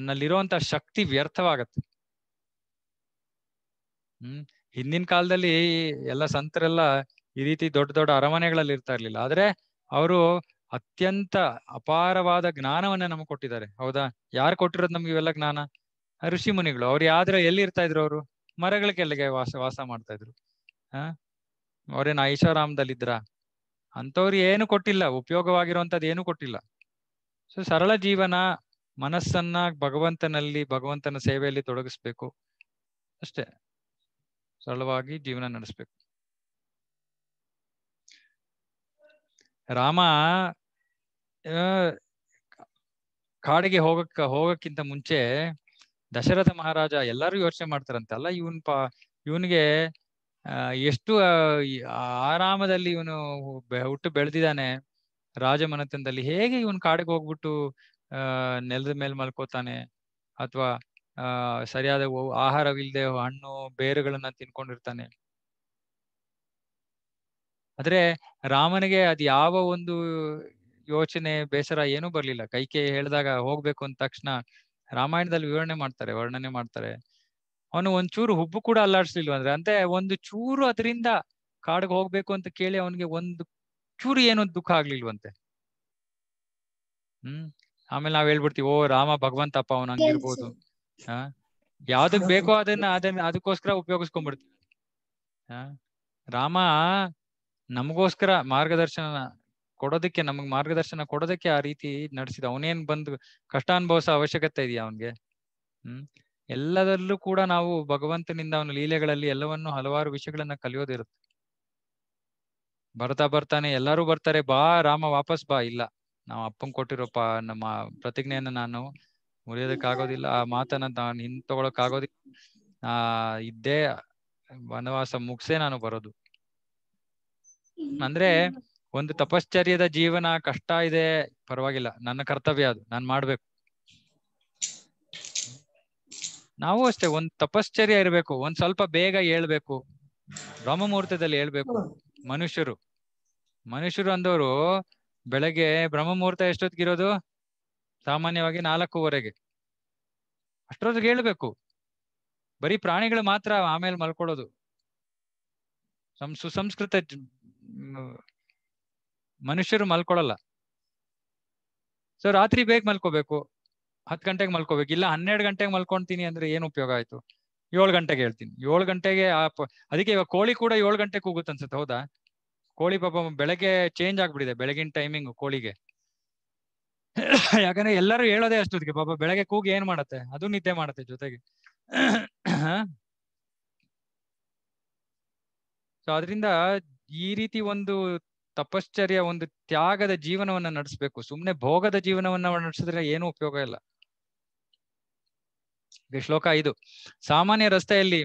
ನಲ್ಲಿರುವಂತ ಶಕ್ತಿ ವ್ಯರ್ಥವಾಗತ್ತೆ ಹ್ಮ್ ಹಿಂದಿನ ಕಾಲದಲ್ಲಿ ಎಲ್ಲ ಸಂತರೆಲ್ಲ ಈ ರೀತಿ ದೊಡ್ಡ ದೊಡ್ಡ ಅರಮನೆಗಳಲ್ಲಿ ಇರ್ತಾ ಇರ್ಲಿಲ್ಲ ಆದ್ರೆ ಅವರು ಅತ್ಯಂತ ಅಪಾರವಾದ ಜ್ಞಾನವನ್ನ ನಮ್ಗೆ ಕೊಟ್ಟಿದ್ದಾರೆ ಹೌದಾ ಯಾರು ಕೊಟ್ಟಿರೋದು ನಮ್ಗೆ ಇವೆಲ್ಲ ಜ್ಞಾನ ಋಷಿ ಮುನಿಗಳು ಅವ್ರು ಯಾವ್ದ್ರ ಎಲ್ಲಿ ಇರ್ತಾ ಇದ್ರು ಅವರು ಮರಗಳ ಕೆಳಗೆ ವಾಸ ವಾಸ ಮಾಡ್ತಾ ಇದ್ರು ಹ ಅವ್ರೇನ್ ಐಷಾರಾಮದಲ್ಲಿದ್ರ ಅಂತವ್ರು ಏನು ಕೊಟ್ಟಿಲ್ಲ ಉಪಯೋಗವಾಗಿರುವಂತದ್ದು ಏನು ಕೊಟ್ಟಿಲ್ಲ ಸೊ ಸರಳ ಜೀವನ ಮನಸ್ಸನ್ನ ಭಗವಂತನಲ್ಲಿ ಭಗವಂತನ ಸೇವೆಯಲ್ಲಿ ತೊಡಗಿಸ್ಬೇಕು ಅಷ್ಟೇ ಸರಳವಾಗಿ ಜೀವನ ನಡೆಸ್ಬೇಕು ರಾಮ ಕಾಡಿಗೆ ಹೋಗಕ್ಕ ಹೋಗಕ್ಕಿಂತ ಮುಂಚೆ ದಶರಥ ಮಹಾರಾಜ ಎಲ್ಲಾರು ಯೋಚನೆ ಮಾಡ್ತಾರಂತೆ ಅಲ್ಲ ಇವನ್ ಪಾ ಇವನ್ಗೆ ಎಷ್ಟು ಆರಾಮದಲ್ಲಿ ಇವನು ಹುಟ್ಟು ಬೆಳೆದಿದ್ದಾನೆ ರಾಜಮನತನದಲ್ಲಿ ಹೇಗೆ ಇವನ್ ಕಾಡಿಗೆ ಹೋಗ್ಬಿಟ್ಟು ಅಹ್ ನೆಲದ ಮೇಲೆ ಮಲ್ಕೋತಾನೆ ಅಥವಾ ಆ ಸರಿಯಾದ ಆಹಾರವಿಲ್ಲದೆ ಹಣ್ಣು ಬೇರುಗಳನ್ನ ತಿನ್ಕೊಂಡಿರ್ತಾನೆ ಆದ್ರೆ ರಾಮನಿಗೆ ಅದ್ ಯಾವ ಒಂದು ಯೋಚನೆ ಬೇಸರ ಏನೂ ಬರ್ಲಿಲ್ಲ ಕೈಕೆ ಹೇಳಿದಾಗ ಹೋಗ್ಬೇಕು ಅಂದ ತಕ್ಷಣ ರಾಮಾಯಣದಲ್ಲಿ ವಿವರಣೆ ಮಾಡ್ತಾರೆ ವರ್ಣನೆ ಮಾಡ್ತಾರೆ ಅವನು ಒಂಚೂರು ಹುಬ್ಬು ಕೂಡ ಅಲ್ಲಾಡ್ಸ್ಲಿಲ್ವ ಅಂದ್ರೆ ಅಂತೆ ಒಂದು ಚೂರು ಅದರಿಂದ ಕಾಡಿಗೆ ಹೋಗ್ಬೇಕು ಅಂತ ಕೇಳಿ ಅವನಿಗೆ ಒಂದು ಚೂರು ಏನೋ ದುಃಖ ಆಗ್ಲಿಲ್ವಂತೆ ಹ್ಮ್ ಆಮೇಲೆ ನಾವ್ ಹೇಳ್ಬಿಡ್ತೀವಿ ಓ ರಾಮ ಭಗವಂತಪ್ಪ ಹಂಗಿರ್ಬೋದು ಹಾ ಯಾವ್ದಕ್ ಬೇಕೋ ಅದನ್ನ ಅದನ್ನ ಅದಕ್ಕೋಸ್ಕರ ಉಪಯೋಗಿಸ್ಕೊಂಡ್ಬಿಡ್ತೀವಿ ಹಾ ರಾಮ ನಮಗೋಸ್ಕರ ಮಾರ್ಗದರ್ಶನ ಕೊಡೋದಕ್ಕೆ ನಮಗ್ ಮಾರ್ಗದರ್ಶನ ಕೊಡೋದಕ್ಕೆ ಆ ರೀತಿ ನಡೆಸಿದ ಅವನೇನ್ ಬಂದು ಕಷ್ಟ ಅನುಭವಿಸೋ ಅವಶ್ಯಕತೆ ಇದೆಯಾ ಅವನ್ಗೆ ಹ್ಮ್ ಎಲ್ಲದರಲ್ಲೂ ಕೂಡ ನಾವು ಭಗವಂತನಿಂದ ಅವನ ಲೀಲೆಗಳಲ್ಲಿ ಎಲ್ಲವನ್ನು ಹಲವಾರು ವಿಷಯಗಳನ್ನ ಕಲಿಯೋದಿರುತ್ತೆ ಬರ್ತಾ ಬರ್ತಾನೆ ಎಲ್ಲರೂ ಬರ್ತಾರೆ ಬಾ ರಾಮ ವಾಪಸ್ ಬಾ ಇಲ್ಲ ನಾವು ಅಪ್ಪನ್ ಕೊಟ್ಟಿರೋಪ್ಪ ನಮ್ಮ ಪ್ರತಿಜ್ಞೆಯನ್ನ ನಾನು ಆಗೋದಿಲ್ಲ ಆ ಮಾತನ್ನ ನಾನು ಹಿಂದ್ ತಗೊಳಕ್ ಆಗೋದಿಲ್ಲ ಆ ಇದ್ದೇ ವನವಾಸ ಮುಗಿಸೇ ನಾನು ಬರೋದು ಅಂದ್ರೆ ಒಂದು ತಪಶ್ಚರ್ಯದ ಜೀವನ ಕಷ್ಟ ಇದೆ ಪರವಾಗಿಲ್ಲ ನನ್ನ ಕರ್ತವ್ಯ ಅದು ನಾನು ಮಾಡ್ಬೇಕು ನಾವು ಅಷ್ಟೇ ಒಂದ್ ತಪಶ್ಚರ್ಯ ಇರ್ಬೇಕು ಒಂದ್ ಸ್ವಲ್ಪ ಬೇಗ ಹೇಳ್ಬೇಕು ಬ್ರಹ್ಮ ಮುಹೂರ್ತದಲ್ಲಿ ಹೇಳ್ಬೇಕು ಮನುಷ್ಯರು ಮನುಷ್ಯರು ಅಂದವರು ಬೆಳಗ್ಗೆ ಬ್ರಹ್ಮ ಮುಹೂರ್ತ ಎಷ್ಟೊತ್ತಿಗಿರೋದು ಸಾಮಾನ್ಯವಾಗಿ ನಾಲ್ಕೂವರೆಗೆ ಅಷ್ಟೊತ್ತಿಗೆ ಹೇಳ್ಬೇಕು ಬರೀ ಪ್ರಾಣಿಗಳು ಮಾತ್ರ ಆಮೇಲೆ ಮಲ್ಕೊಳ್ಳೋದು ಸಂ ಸುಸಂಸ್ಕೃತ ಮನುಷ್ಯರು ಮಲ್ಕೊಳಲ್ಲ ಸೊ ರಾತ್ರಿ ಬೇಗ ಮಲ್ಕೋಬೇಕು ಹತ್ತು ಗಂಟೆಗೆ ಮಲ್ಕೋಬೇಕು ಇಲ್ಲ ಹನ್ನೆರಡು ಗಂಟೆಗೆ ಮಲ್ಕೊಂತೀನಿ ಅಂದ್ರೆ ಏನು ಉಪಯೋಗ ಆಯ್ತು ಏಳು ಗಂಟೆಗೆ ಹೇಳ್ತೀನಿ ಏಳು ಗಂಟೆಗೆ ಆ ಅದಕ್ಕೆ ಇವಾಗ ಕೋಳಿ ಕೂಡ ಏಳು ಗಂಟೆಗೆ ಕೂಗುತ್ತೆ ಅನ್ಸುತ್ತೆ ಹೌದಾ ಕೋಳಿ ಪಾಪ ಬೆಳಗ್ಗೆ ಚೇಂಜ್ ಆಗ್ಬಿಡಿದೆ ಬೆಳಗಿನ ಟೈಮಿಂಗ್ ಕೋಳಿಗೆ [COUGHS] ಯಾಕಂದ್ರೆ ಎಲ್ಲರೂ ಹೇಳೋದೇ ಅಷ್ಟೊತ್ತಿಗೆ ಪಾಪ ಬೆಳಗ್ಗೆ ಕೂಗಿ ಏನ್ ಮಾಡತ್ತೆ ಅದು ನಿದ್ದೆ ಮಾಡತ್ತೆ ಜೊತೆಗೆ ಸೊ [COUGHS] ಅದರಿಂದ ಈ ರೀತಿ ಒಂದು ತಪಶ್ಚರ್ಯ ಒಂದು ತ್ಯಾಗದ ಜೀವನವನ್ನ ನಡೆಸಬೇಕು ಸುಮ್ನೆ ಭೋಗದ ಜೀವನವನ್ನ ನಡೆಸಿದ್ರೆ ಏನೂ ಉಪಯೋಗ ಇಲ್ಲ ಶ್ಲೋಕ ಇದು ಸಾಮಾನ್ಯ ರಸ್ತೆಯಲ್ಲಿ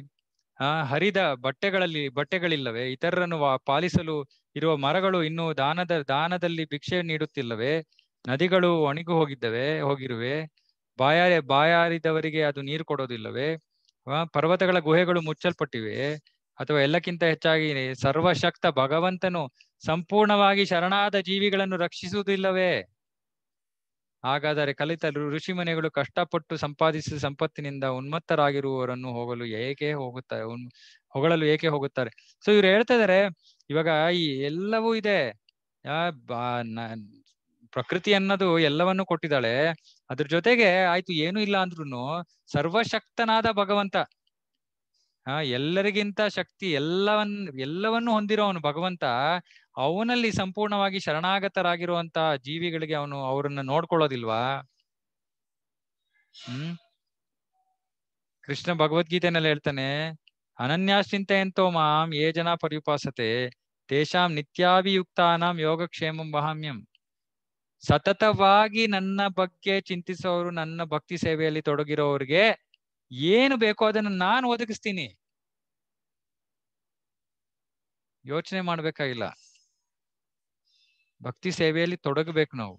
ಆ ಹರಿದ ಬಟ್ಟೆಗಳಲ್ಲಿ ಬಟ್ಟೆಗಳಿಲ್ಲವೆ ಇತರರನ್ನು ಪಾಲಿಸಲು ಇರುವ ಮರಗಳು ಇನ್ನೂ ದಾನದ ದಾನದಲ್ಲಿ ಭಿಕ್ಷೆ ನೀಡುತ್ತಿಲ್ಲವೆ ನದಿಗಳು ಒಣಗಿ ಹೋಗಿದ್ದವೆ ಹೋಗಿರುವೆ ಬಾಯಾರಿ ಬಾಯಾರಿದವರಿಗೆ ಅದು ನೀರು ಕೊಡೋದಿಲ್ಲವೇ ಪರ್ವತಗಳ ಗುಹೆಗಳು ಮುಚ್ಚಲ್ಪಟ್ಟಿವೆ ಅಥವಾ ಎಲ್ಲಕ್ಕಿಂತ ಹೆಚ್ಚಾಗಿ ಸರ್ವಶಕ್ತ ಭಗವಂತನು ಸಂಪೂರ್ಣವಾಗಿ ಶರಣಾದ ಜೀವಿಗಳನ್ನು ರಕ್ಷಿಸುವುದಿಲ್ಲವೇ ಹಾಗಾದರೆ ಕಲಿತ ಋಷಿಮನೆಗಳು ಕಷ್ಟಪಟ್ಟು ಸಂಪಾದಿಸಿದ ಸಂಪತ್ತಿನಿಂದ ಉನ್ಮತ್ತರಾಗಿರುವವರನ್ನು ಹೋಗಲು ಏಕೆ ಹೋಗುತ್ತಾರೆ ಹೊಗಳಲು ಏಕೆ ಹೋಗುತ್ತಾರೆ ಸೊ ಇವ್ರು ಹೇಳ್ತಾ ಇದಾರೆ ಇವಾಗ ಈ ಎಲ್ಲವೂ ಇದೆ ಪ್ರಕೃತಿ ಅನ್ನೋದು ಎಲ್ಲವನ್ನು ಕೊಟ್ಟಿದ್ದಾಳೆ ಅದ್ರ ಜೊತೆಗೆ ಆಯ್ತು ಏನು ಇಲ್ಲ ಅಂದ್ರೂ ಸರ್ವಶಕ್ತನಾದ ಭಗವಂತ ಆ ಎಲ್ಲರಿಗಿಂತ ಶಕ್ತಿ ಎಲ್ಲವನ್ ಎಲ್ಲವನ್ನು ಹೊಂದಿರೋವನು ಭಗವಂತ ಅವನಲ್ಲಿ ಸಂಪೂರ್ಣವಾಗಿ ಶರಣಾಗತರಾಗಿರುವಂತ ಜೀವಿಗಳಿಗೆ ಅವನು ಅವರನ್ನ ನೋಡ್ಕೊಳ್ಳೋದಿಲ್ವಾ ಹ್ಮ್ ಕೃಷ್ಣ ಭಗವದ್ಗೀತೆನಲ್ಲಿ ಹೇಳ್ತಾನೆ ಅನನ್ಯಾಶ್ಚಿಂತೆಯಂತೋ ಮಾಂ ಏ ಜನ ಪರ್ಯುಪಾಸತೆ ತೇಷಾಂ ನಿತ್ಯಾಭಿಯುಕ್ತಾನಾಂ ಯೋಗಕ್ಷೇಮಂ ಮಹಾಮ್ಯಂ ಸತತವಾಗಿ ನನ್ನ ಬಗ್ಗೆ ಚಿಂತಿಸೋರು ನನ್ನ ಭಕ್ತಿ ಸೇವೆಯಲ್ಲಿ ತೊಡಗಿರೋರಿಗೆ ಏನು ಬೇಕೋ ಅದನ್ನು ನಾನು ಒದಗಿಸ್ತೀನಿ ಯೋಚನೆ ಮಾಡ್ಬೇಕಾಗಿಲ್ಲ ಭಕ್ತಿ ಸೇವೆಯಲ್ಲಿ ತೊಡಗಬೇಕು ನಾವು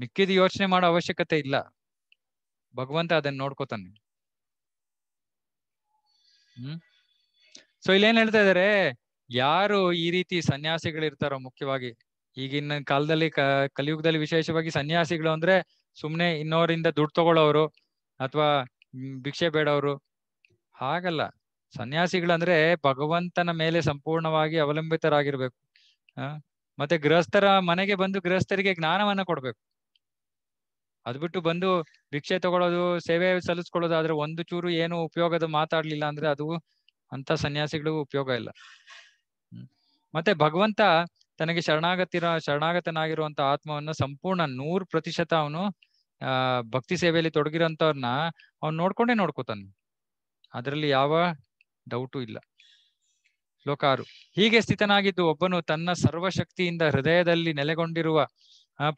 ಮಿಕ್ಕಿದ ಯೋಚನೆ ಮಾಡೋ ಅವಶ್ಯಕತೆ ಇಲ್ಲ ಭಗವಂತ ಅದನ್ನ ನೋಡ್ಕೋತಾನೆ ಹ್ಮ್ ಸೊ ಇಲ್ಲೇನ್ ಹೇಳ್ತಾ ಇದಾರೆ ಯಾರು ಈ ರೀತಿ ಸನ್ಯಾಸಿಗಳಿರ್ತಾರೋ ಮುಖ್ಯವಾಗಿ ಈಗಿನ ಕಾಲದಲ್ಲಿ ಕಲಿಯುಗದಲ್ಲಿ ವಿಶೇಷವಾಗಿ ಸನ್ಯಾಸಿಗಳು ಅಂದ್ರೆ ಸುಮ್ನೆ ಇನ್ನೋರಿಂದ ದುಡ್ಡು ತಗೊಳ್ಳೋರು ಅಥವಾ ಭಿಕ್ಷೆ ಬೇಡವರು ಹಾಗಲ್ಲ ಸನ್ಯಾಸಿಗಳಂದ್ರೆ ಭಗವಂತನ ಮೇಲೆ ಸಂಪೂರ್ಣವಾಗಿ ಅವಲಂಬಿತರಾಗಿರ್ಬೇಕು ಮತ್ತೆ ಗೃಹಸ್ಥರ ಮನೆಗೆ ಬಂದು ಗೃಹಸ್ಥರಿಗೆ ಜ್ಞಾನವನ್ನ ಕೊಡ್ಬೇಕು ಅದ್ ಬಿಟ್ಟು ಬಂದು ಭಿಕ್ಷೆ ತಗೊಳೋದು ಸೇವೆ ಸಲ್ಲಿಸ್ಕೊಳ್ಳೋದು ಆದ್ರೆ ಒಂದು ಚೂರು ಏನು ಉಪಯೋಗದ ಮಾತಾಡ್ಲಿಲ್ಲ ಅಂದ್ರೆ ಅದು ಅಂತ ಸನ್ಯಾಸಿಗಳಿಗೂ ಉಪಯೋಗ ಇಲ್ಲ ಮತ್ತೆ ಭಗವಂತ ತನಗೆ ಶರಣಾಗತಿರ ಶರಣಾಗತನಾಗಿರುವಂತ ಆತ್ಮವನ್ನ ಸಂಪೂರ್ಣ ನೂರು ಪ್ರತಿಶತ ಅವನು ಭಕ್ತಿ ಸೇವೆಯಲ್ಲಿ ತೊಡಗಿರೋಂಥವ್ರನ್ನ ಅವ್ನು ನೋಡ್ಕೊಂಡೇ ನೋಡ್ಕೋತಾನೆ ಅದರಲ್ಲಿ ಯಾವ ಡೌಟು ಇಲ್ಲ ಶ್ಲೋಕ ಆರು ಹೀಗೆ ಸ್ಥಿತನಾಗಿದ್ದು ಒಬ್ಬನು ತನ್ನ ಸರ್ವಶಕ್ತಿಯಿಂದ ಹೃದಯದಲ್ಲಿ ನೆಲೆಗೊಂಡಿರುವ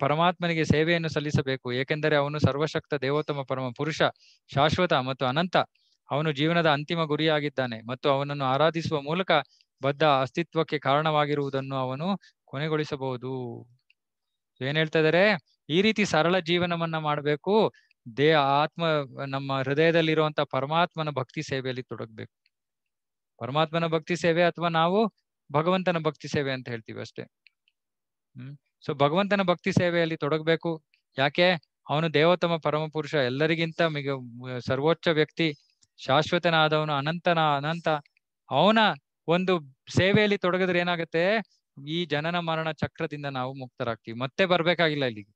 ಪರಮಾತ್ಮನಿಗೆ ಸೇವೆಯನ್ನು ಸಲ್ಲಿಸಬೇಕು ಏಕೆಂದರೆ ಅವನು ಸರ್ವಶಕ್ತ ದೇವೋತ್ತಮ ಪರಮ ಪುರುಷ ಶಾಶ್ವತ ಮತ್ತು ಅನಂತ ಅವನು ಜೀವನದ ಅಂತಿಮ ಗುರಿಯಾಗಿದ್ದಾನೆ ಮತ್ತು ಅವನನ್ನು ಆರಾಧಿಸುವ ಮೂಲಕ ಬದ್ಧ ಅಸ್ತಿತ್ವಕ್ಕೆ ಕಾರಣವಾಗಿರುವುದನ್ನು ಅವನು ಕೊನೆಗೊಳಿಸಬಹುದು ಏನ್ ಹೇಳ್ತಾ ಇದಾರೆ ಈ ರೀತಿ ಸರಳ ಜೀವನವನ್ನ ಮಾಡ್ಬೇಕು ದೇ ಆತ್ಮ ನಮ್ಮ ಹೃದಯದಲ್ಲಿರುವಂತ ಪರಮಾತ್ಮನ ಭಕ್ತಿ ಸೇವೆಯಲ್ಲಿ ತೊಡಗಬೇಕು ಪರಮಾತ್ಮನ ಭಕ್ತಿ ಸೇವೆ ಅಥವಾ ನಾವು ಭಗವಂತನ ಭಕ್ತಿ ಸೇವೆ ಅಂತ ಹೇಳ್ತೀವಿ ಅಷ್ಟೇ ಹ್ಮ್ ಸೊ ಭಗವಂತನ ಭಕ್ತಿ ಸೇವೆಯಲ್ಲಿ ತೊಡಗಬೇಕು ಯಾಕೆ ಅವನು ದೇವತಮ ಪರಮ ಪುರುಷ ಎಲ್ಲರಿಗಿಂತ ಮಿಗ ಸರ್ವೋಚ್ಚ ವ್ಯಕ್ತಿ ಶಾಶ್ವತನಾದವನು ಅನಂತನ ಅನಂತ ಅವನ ಒಂದು ಸೇವೆಯಲ್ಲಿ ತೊಡಗಿದ್ರೆ ಏನಾಗುತ್ತೆ ಈ ಜನನ ಮರಣ ಚಕ್ರದಿಂದ ನಾವು ಮುಕ್ತರಾಗ್ತೀವಿ ಮತ್ತೆ ಬರ್ಬೇಕಾಗಿಲ್ಲ ಇಲ್ಲಿಗೆ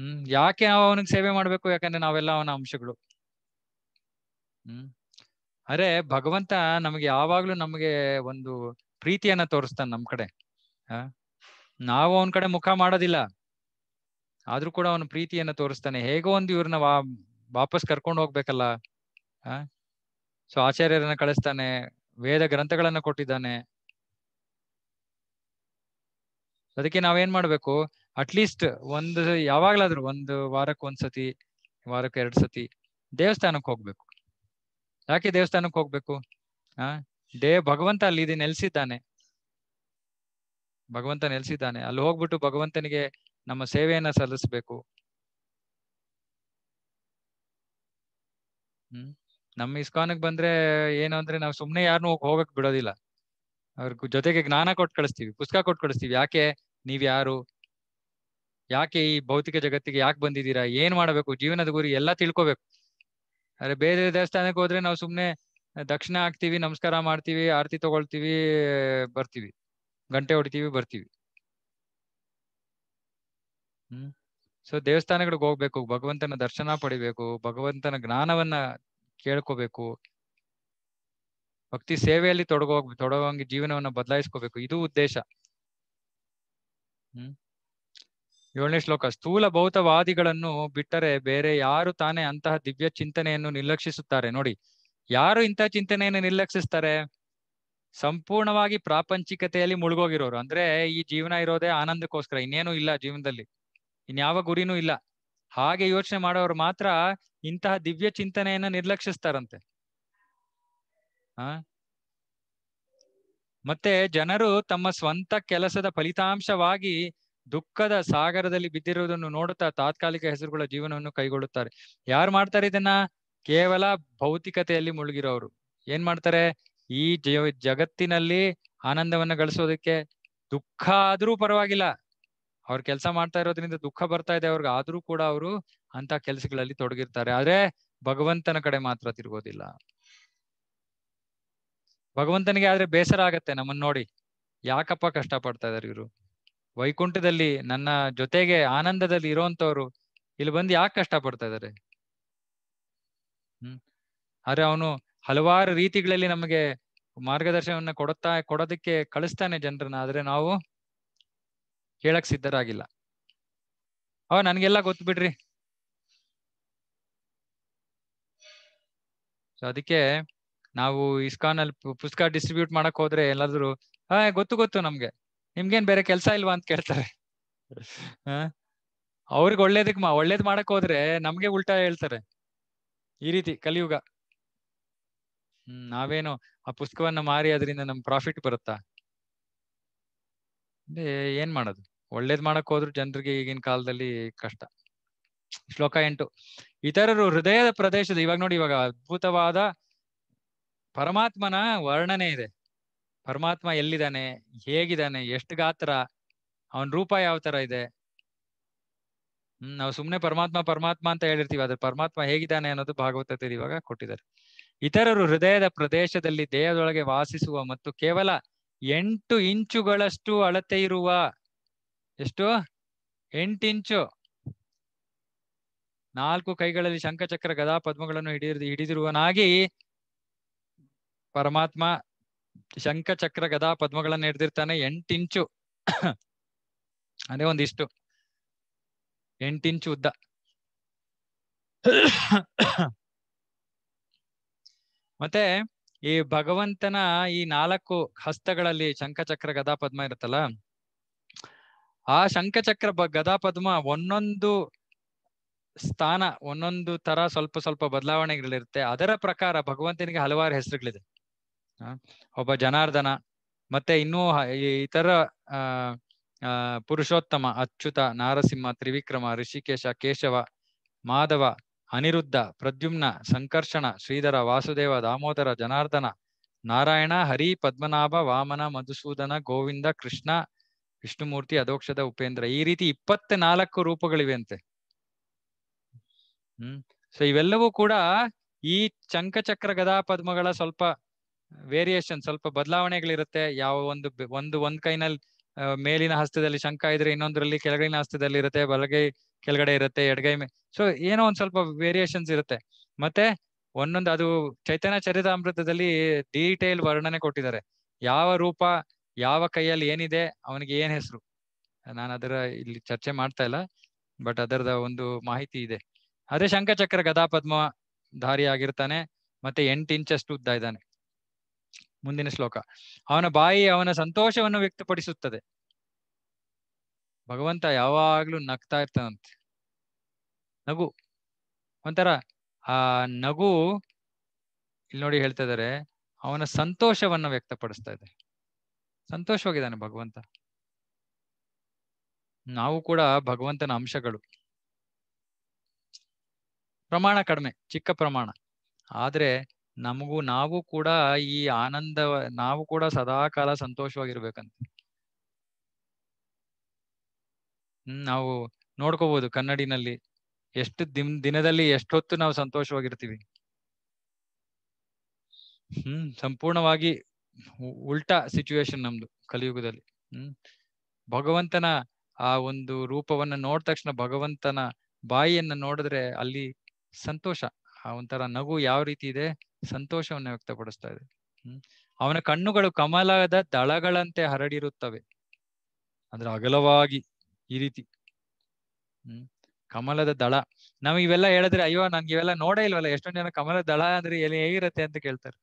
ಹ್ಮ್ ಯಾಕೆ ನಾವು ಅವನಿಗೆ ಸೇವೆ ಮಾಡ್ಬೇಕು ಯಾಕಂದ್ರೆ ನಾವೆಲ್ಲ ಅವನ ಅಂಶಗಳು ಹ್ಮ್ ಅರೆ ಭಗವಂತ ನಮ್ಗೆ ಯಾವಾಗ್ಲೂ ನಮ್ಗೆ ಒಂದು ಪ್ರೀತಿಯನ್ನ ತೋರಿಸ್ತಾನೆ ನಮ್ ಕಡೆ ಹ ನಾವು ಅವನ ಕಡೆ ಮುಖ ಮಾಡೋದಿಲ್ಲ ಆದ್ರೂ ಕೂಡ ಅವನ ಪ್ರೀತಿಯನ್ನ ತೋರಿಸ್ತಾನೆ ಹೇಗೋ ಒಂದು ಇವ್ರನ್ನ ವಾ ವಾಪಸ್ ಕರ್ಕೊಂಡು ಹೋಗ್ಬೇಕಲ್ಲ ಆ ಸೊ ಆಚಾರ್ಯರನ್ನ ಕಳಿಸ್ತಾನೆ ವೇದ ಗ್ರಂಥಗಳನ್ನ ಕೊಟ್ಟಿದ್ದಾನೆ ಅದಕ್ಕೆ ನಾವೇನ್ ಮಾಡ್ಬೇಕು ಅಟ್ಲೀಸ್ಟ್ ಒಂದು ಯಾವಾಗ್ಲಾದ್ರೂ ಒಂದು ವಾರಕ್ಕೆ ಒಂದ್ಸತಿ ವಾರಕ್ಕೆ ಎರಡ್ ಸತಿ ದೇವಸ್ಥಾನಕ್ಕೆ ಹೋಗ್ಬೇಕು ಯಾಕೆ ದೇವಸ್ಥಾನಕ್ಕೆ ಹೋಗ್ಬೇಕು ಆ ದೇ ಭಗವಂತ ಅಲ್ಲಿ ಇದು ನೆಲೆಸಿದ್ದಾನೆ ಭಗವಂತ ನೆಲೆಸಿದ್ದಾನೆ ಅಲ್ಲಿ ಹೋಗ್ಬಿಟ್ಟು ಭಗವಂತನಿಗೆ ನಮ್ಮ ಸೇವೆಯನ್ನ ಸಲ್ಲಿಸ್ಬೇಕು ಹ್ಮ್ ನಮ್ಮ ಇಸ್ಕಾನ್ಗ್ ಬಂದ್ರೆ ಏನು ಅಂದ್ರೆ ನಾವು ಸುಮ್ನೆ ಯಾರನ್ನೂ ಹೋಗಕ್ ಬಿಡೋದಿಲ್ಲ ಅವ್ರ ಜೊತೆಗೆ ಜ್ಞಾನ ಕೊಟ್ ಕಳಿಸ್ತೀವಿ ಪುಸ್ತಕ ಕೊಟ್ ಕಳಿಸ್ತೀವಿ ಯಾಕೆ ನೀವ್ ಯಾರು ಯಾಕೆ ಈ ಭೌತಿಕ ಜಗತ್ತಿಗೆ ಯಾಕೆ ಬಂದಿದ್ದೀರಾ ಏನ್ ಮಾಡಬೇಕು ಜೀವನದ ಗುರಿ ಎಲ್ಲಾ ತಿಳ್ಕೊಬೇಕು ಅರೆ ಬೇರೆ ದೇವಸ್ಥಾನಕ್ಕೆ ಹೋದ್ರೆ ನಾವು ಸುಮ್ನೆ ದಕ್ಷಿಣ ಹಾಕ್ತಿವಿ ನಮಸ್ಕಾರ ಮಾಡ್ತೀವಿ ಆರತಿ ತಗೊಳ್ತೀವಿ ಬರ್ತೀವಿ ಗಂಟೆ ಹೊಡಿತೀವಿ ಬರ್ತೀವಿ ಹ್ಮ್ ಸೊ ದೇವಸ್ಥಾನಗಳಿಗೆ ಹೋಗ್ಬೇಕು ಭಗವಂತನ ದರ್ಶನ ಪಡಿಬೇಕು ಭಗವಂತನ ಜ್ಞಾನವನ್ನ ಕೇಳ್ಕೋಬೇಕು ಭಕ್ತಿ ಸೇವೆಯಲ್ಲಿ ತೊಡಗೋ ತೊಡಗೋಂಗಿ ಜೀವನವನ್ನ ಬದಲಾಯಿಸ್ಕೋಬೇಕು ಇದು ಉದ್ದೇಶ ಹ್ಮ್ ಏಳನೇ ಶ್ಲೋಕ ಸ್ಥೂಲ ಭೌತವಾದಿಗಳನ್ನು ಬಿಟ್ಟರೆ ಬೇರೆ ಯಾರು ತಾನೇ ಅಂತಹ ದಿವ್ಯ ಚಿಂತನೆಯನ್ನು ನಿರ್ಲಕ್ಷಿಸುತ್ತಾರೆ ನೋಡಿ ಯಾರು ಇಂತಹ ಚಿಂತನೆಯನ್ನು ನಿರ್ಲಕ್ಷಿಸ್ತಾರೆ ಸಂಪೂರ್ಣವಾಗಿ ಪ್ರಾಪಂಚಿಕತೆಯಲ್ಲಿ ಮುಳುಗೋಗಿರೋರು ಅಂದ್ರೆ ಈ ಜೀವನ ಇರೋದೇ ಆನಂದಕ್ಕೋಸ್ಕರ ಇನ್ನೇನು ಇಲ್ಲ ಜೀವನದಲ್ಲಿ ಇನ್ಯಾವ ಗುರಿನೂ ಇಲ್ಲ ಹಾಗೆ ಯೋಚನೆ ಮಾಡೋರು ಮಾತ್ರ ಇಂತಹ ದಿವ್ಯ ಚಿಂತನೆಯನ್ನ ನಿರ್ಲಕ್ಷಿಸ್ತಾರಂತೆ ಆ ಮತ್ತೆ ಜನರು ತಮ್ಮ ಸ್ವಂತ ಕೆಲಸದ ಫಲಿತಾಂಶವಾಗಿ ದುಃಖದ ಸಾಗರದಲ್ಲಿ ಬಿದ್ದಿರುವುದನ್ನು ನೋಡುತ್ತಾ ತಾತ್ಕಾಲಿಕ ಹೆಸರುಗಳ ಜೀವನವನ್ನು ಕೈಗೊಳ್ಳುತ್ತಾರೆ ಯಾರು ಮಾಡ್ತಾರೆ ಇದನ್ನ ಕೇವಲ ಭೌತಿಕತೆಯಲ್ಲಿ ಮುಳುಗಿರೋರು ಏನ್ ಮಾಡ್ತಾರೆ ಈ ಜಗತ್ತಿನಲ್ಲಿ ಆನಂದವನ್ನ ಗಳಿಸೋದಕ್ಕೆ ದುಃಖ ಆದ್ರೂ ಪರವಾಗಿಲ್ಲ ಅವ್ರ ಕೆಲಸ ಮಾಡ್ತಾ ಇರೋದ್ರಿಂದ ದುಃಖ ಬರ್ತಾ ಇದೆ ಅವ್ರಿಗೆ ಆದ್ರೂ ಕೂಡ ಅವರು ಅಂತ ಕೆಲಸಗಳಲ್ಲಿ ತೊಡಗಿರ್ತಾರೆ ಆದ್ರೆ ಭಗವಂತನ ಕಡೆ ಮಾತ್ರ ತಿರುಗೋದಿಲ್ಲ ಭಗವಂತನಿಗೆ ಆದ್ರೆ ಬೇಸರ ಆಗತ್ತೆ ನಮ್ಮನ್ನ ನೋಡಿ ಯಾಕಪ್ಪ ಕಷ್ಟ ಪಡ್ತಾ ಇದಾರೆ ಇವರು ವೈಕುಂಠದಲ್ಲಿ ನನ್ನ ಜೊತೆಗೆ ಆನಂದದಲ್ಲಿ ಇರೋಂತವ್ರು ಇಲ್ಲಿ ಬಂದು ಯಾಕೆ ಕಷ್ಟ ಪಡ್ತಾ ಇದಾರೆ ಹ್ಮ್ ಆದ್ರೆ ಅವನು ಹಲವಾರು ರೀತಿಗಳಲ್ಲಿ ನಮಗೆ ಮಾರ್ಗದರ್ಶನವನ್ನ ಕೊಡುತ್ತಾ ಕೊಡೋದಕ್ಕೆ ಕಳಿಸ್ತಾನೆ ಜನರನ್ನ ಆದ್ರೆ ನಾವು ಕೇಳಕ್ ಸಿದ್ಧರಾಗಿಲ್ಲ ಅವ ನನ್ಗೆಲ್ಲ ಗೊತ್ತು ಸೊ ಅದಕ್ಕೆ ನಾವು ಇಸ್ಕಾನ್ ಅಲ್ಲಿ ಪುಸ್ತಕ ಡಿಸ್ಟ್ರಿಬ್ಯೂಟ್ ಮಾಡಕ್ ಹೋದ್ರೆ ಎಲ್ಲಾದ್ರೂ ಹಾ ಗೊತ್ತು ಗೊತ್ತು ನಮ್ಗೆ ನಿಮ್ಗೇನ್ ಬೇರೆ ಕೆಲಸ ಇಲ್ವಾ ಅಂತ ಕೇಳ್ತಾರೆ ಅವ್ರಿಗೆ ಒಳ್ಳೇದಕ್ ಮಾ ಒಳ್ಳೇದ್ ಮಾಡಕ್ ಹೋದ್ರೆ ನಮ್ಗೆ ಉಲ್ಟಾ ಹೇಳ್ತಾರೆ ಈ ರೀತಿ ಕಲಿಯುಗ ಹ್ಮ್ ನಾವೇನು ಆ ಪುಸ್ತಕವನ್ನ ಮಾರಿ ಅದರಿಂದ ನಮ್ ಪ್ರಾಫಿಟ್ ಬರುತ್ತಾ ಏನ್ ಮಾಡೋದು ಒಳ್ಳೇದ್ ಮಾಡಕ್ ಹೋದ್ರು ಜನರಿಗೆ ಈಗಿನ ಕಾಲದಲ್ಲಿ ಕಷ್ಟ ಶ್ಲೋಕ ಎಂಟು ಇತರರು ಹೃದಯದ ಪ್ರದೇಶದ ಇವಾಗ ನೋಡಿ ಇವಾಗ ಅದ್ಭುತವಾದ ಪರಮಾತ್ಮನ ವರ್ಣನೆ ಇದೆ ಪರಮಾತ್ಮ ಎಲ್ಲಿದ್ದಾನೆ ಹೇಗಿದ್ದಾನೆ ಎಷ್ಟು ಗಾತ್ರ ಅವನ ರೂಪ ಯಾವ ತರ ಇದೆ ಹ್ಮ್ ನಾವು ಸುಮ್ನೆ ಪರಮಾತ್ಮ ಪರಮಾತ್ಮ ಅಂತ ಹೇಳಿರ್ತೀವಿ ಅದ್ರ ಪರಮಾತ್ಮ ಹೇಗಿದ್ದಾನೆ ಅನ್ನೋದು ಭಾಗವತತೆ ಇವಾಗ ಕೊಟ್ಟಿದ್ದಾರೆ ಇತರರು ಹೃದಯದ ಪ್ರದೇಶದಲ್ಲಿ ದೇಹದೊಳಗೆ ವಾಸಿಸುವ ಮತ್ತು ಕೇವಲ ಎಂಟು ಇಂಚುಗಳಷ್ಟು ಅಳತೆ ಇರುವ ಎಷ್ಟು ಎಂಟಿಂಚು ಇಂಚು ನಾಲ್ಕು ಕೈಗಳಲ್ಲಿ ಶಂಖಚಕ್ರ ಗದಾ ಪದ್ಮಗಳನ್ನು ಹಿಡಿದ ಹಿಡಿದಿರುವನಾಗಿ ಪರಮಾತ್ಮ ಶಂಖಚಕ್ರ ಗದಾ ಪದ್ಮಗಳನ್ನು ಹಿಡಿದಿರ್ತಾನೆ ಇಂಚು ಅದೇ ಒಂದಿಷ್ಟು ಎಂಟಿಂಚು ಉದ್ದ ಮತ್ತೆ ಈ ಭಗವಂತನ ಈ ನಾಲ್ಕು ಹಸ್ತಗಳಲ್ಲಿ ಶಂಖಚಕ್ರ ಗದಾ ಪದ್ಮ ಇರುತ್ತಲ್ಲ ಆ ಶಂಕಚಕ್ರ ಗದಾ ಪದ್ಮ ಒಂದೊಂದು ಸ್ಥಾನ ಒಂದೊಂದು ತರ ಸ್ವಲ್ಪ ಸ್ವಲ್ಪ ಬದಲಾವಣೆಗಳಿರುತ್ತೆ ಅದರ ಪ್ರಕಾರ ಭಗವಂತನಿಗೆ ಹಲವಾರು ಹೆಸರುಗಳಿದೆ ಒಬ್ಬ ಜನಾರ್ದನ ಮತ್ತೆ ಇನ್ನೂ ಇತರ ಆ ಪುರುಷೋತ್ತಮ ಅಚ್ಯುತ ನಾರಸಿಂಹ ತ್ರಿವಿಕ್ರಮ ಋಷಿಕೇಶ ಕೇಶವ ಮಾಧವ ಅನಿರುದ್ಧ ಪ್ರದ್ಯುಮ್ನ ಸಂಕರ್ಷಣ ಶ್ರೀಧರ ವಾಸುದೇವ ದಾಮೋದರ ಜನಾರ್ದನ ನಾರಾಯಣ ಹರಿ ಪದ್ಮನಾಭ ವಾಮನ ಮಧುಸೂದನ ಗೋವಿಂದ ಕೃಷ್ಣ ವಿಷ್ಣುಮೂರ್ತಿ ಅಧೋಕ್ಷದ ಉಪೇಂದ್ರ ಈ ರೀತಿ ನಾಲ್ಕು ರೂಪಗಳಿವೆ ಅಂತೆ ಹ್ಮ್ ಸೊ ಇವೆಲ್ಲವೂ ಕೂಡ ಈ ಚಂಕಚಕ್ರ ಗದಾ ಪದ್ಮಗಳ ಸ್ವಲ್ಪ ವೇರಿಯೇಷನ್ ಸ್ವಲ್ಪ ಬದಲಾವಣೆಗಳಿರುತ್ತೆ ಯಾವ ಒಂದು ಒಂದು ಒಂದ್ ಕೈನಲ್ಲಿ ಮೇಲಿನ ಹಸ್ತದಲ್ಲಿ ಶಂಕ ಇದ್ರೆ ಇನ್ನೊಂದ್ರಲ್ಲಿ ಕೆಳಗಿನ ಹಸ್ತದಲ್ಲಿ ಇರುತ್ತೆ ಬಲಗೈ ಕೆಳಗಡೆ ಇರುತ್ತೆ ಎಡಗೈ ಮೇ ಸೊ ಏನೋ ಒಂದ್ ಸ್ವಲ್ಪ ವೇರಿಯೇಷನ್ಸ್ ಇರುತ್ತೆ ಮತ್ತೆ ಒಂದೊಂದು ಅದು ಚೈತನ್ಯ ಚರಿತಾಮೃತದಲ್ಲಿ ಡೀಟೇಲ್ ವರ್ಣನೆ ಕೊಟ್ಟಿದ್ದಾರೆ ಯಾವ ರೂಪ ಯಾವ ಕೈಯಲ್ಲಿ ಏನಿದೆ ಅವನಿಗೆ ಏನ್ ಹೆಸರು ನಾನು ಅದರ ಇಲ್ಲಿ ಚರ್ಚೆ ಮಾಡ್ತಾ ಇಲ್ಲ ಬಟ್ ಅದರದ ಒಂದು ಮಾಹಿತಿ ಇದೆ ಅದೇ ಶಂಕಚಕ್ರ ಗದಾ ಧಾರಿ ಆಗಿರ್ತಾನೆ ಮತ್ತೆ ಎಂಟು ಇಂಚಷ್ಟು ಉದ್ದ ಇದ್ದಾನೆ ಮುಂದಿನ ಶ್ಲೋಕ ಅವನ ಬಾಯಿ ಅವನ ಸಂತೋಷವನ್ನು ವ್ಯಕ್ತಪಡಿಸುತ್ತದೆ ಭಗವಂತ ಯಾವಾಗ್ಲೂ ನಗ್ತಾ ಇರ್ತಾನಂತೆ ನಗು ಒಂಥರ ಆ ನಗು ಇಲ್ಲಿ ನೋಡಿ ಹೇಳ್ತಾ ಇದಾರೆ ಅವನ ಸಂತೋಷವನ್ನ ವ್ಯಕ್ತಪಡಿಸ್ತಾ ಇದೆ ಸಂತೋಷವಾಗಿದ್ದಾನೆ ಭಗವಂತ ನಾವು ಕೂಡ ಭಗವಂತನ ಅಂಶಗಳು ಪ್ರಮಾಣ ಕಡಿಮೆ ಚಿಕ್ಕ ಪ್ರಮಾಣ ಆದ್ರೆ ನಮಗೂ ನಾವು ಕೂಡ ಈ ಆನಂದ ನಾವು ಕೂಡ ಸದಾ ಕಾಲ ಸಂತೋಷವಾಗಿರ್ಬೇಕಂತ ನಾವು ನೋಡ್ಕೋಬಹುದು ಕನ್ನಡಿನಲ್ಲಿ ಎಷ್ಟು ದಿನ ದಿನದಲ್ಲಿ ಎಷ್ಟೊತ್ತು ನಾವು ಸಂತೋಷವಾಗಿರ್ತೀವಿ ಹ್ಮ್ ಸಂಪೂರ್ಣವಾಗಿ ಉಲ್ಟಾ ಸಿಚುವೇಶನ್ ನಮ್ದು ಕಲಿಯುಗದಲ್ಲಿ ಹ್ಮ್ ಭಗವಂತನ ಆ ಒಂದು ರೂಪವನ್ನ ನೋಡ್ ತಕ್ಷಣ ಭಗವಂತನ ಬಾಯಿಯನ್ನ ನೋಡಿದ್ರೆ ಅಲ್ಲಿ ಸಂತೋಷ ಆ ಒಂಥರ ನಗು ಯಾವ ರೀತಿ ಇದೆ ಸಂತೋಷವನ್ನ ವ್ಯಕ್ತಪಡಿಸ್ತಾ ಇದೆ ಹ್ಮ್ ಅವನ ಕಣ್ಣುಗಳು ಕಮಲದ ದಳಗಳಂತೆ ಹರಡಿರುತ್ತವೆ ಅಂದ್ರೆ ಅಗಲವಾಗಿ ಈ ರೀತಿ ಹ್ಮ್ ಕಮಲದ ದಳ ನಾವ್ ಇವೆಲ್ಲ ಹೇಳಿದ್ರೆ ಅಯ್ಯೋ ನನ್ಗೆ ಇವೆಲ್ಲ ನೋಡೇ ಇಲ್ವಲ್ಲ ಎಷ್ಟೊಂದ್ ಜನ ಕಮಲದ ದಳ ಅಂದ್ರೆ ಎಲ್ಲಿ ಹೇಗಿರತ್ತೆ ಅಂತ ಕೇಳ್ತಾರೆ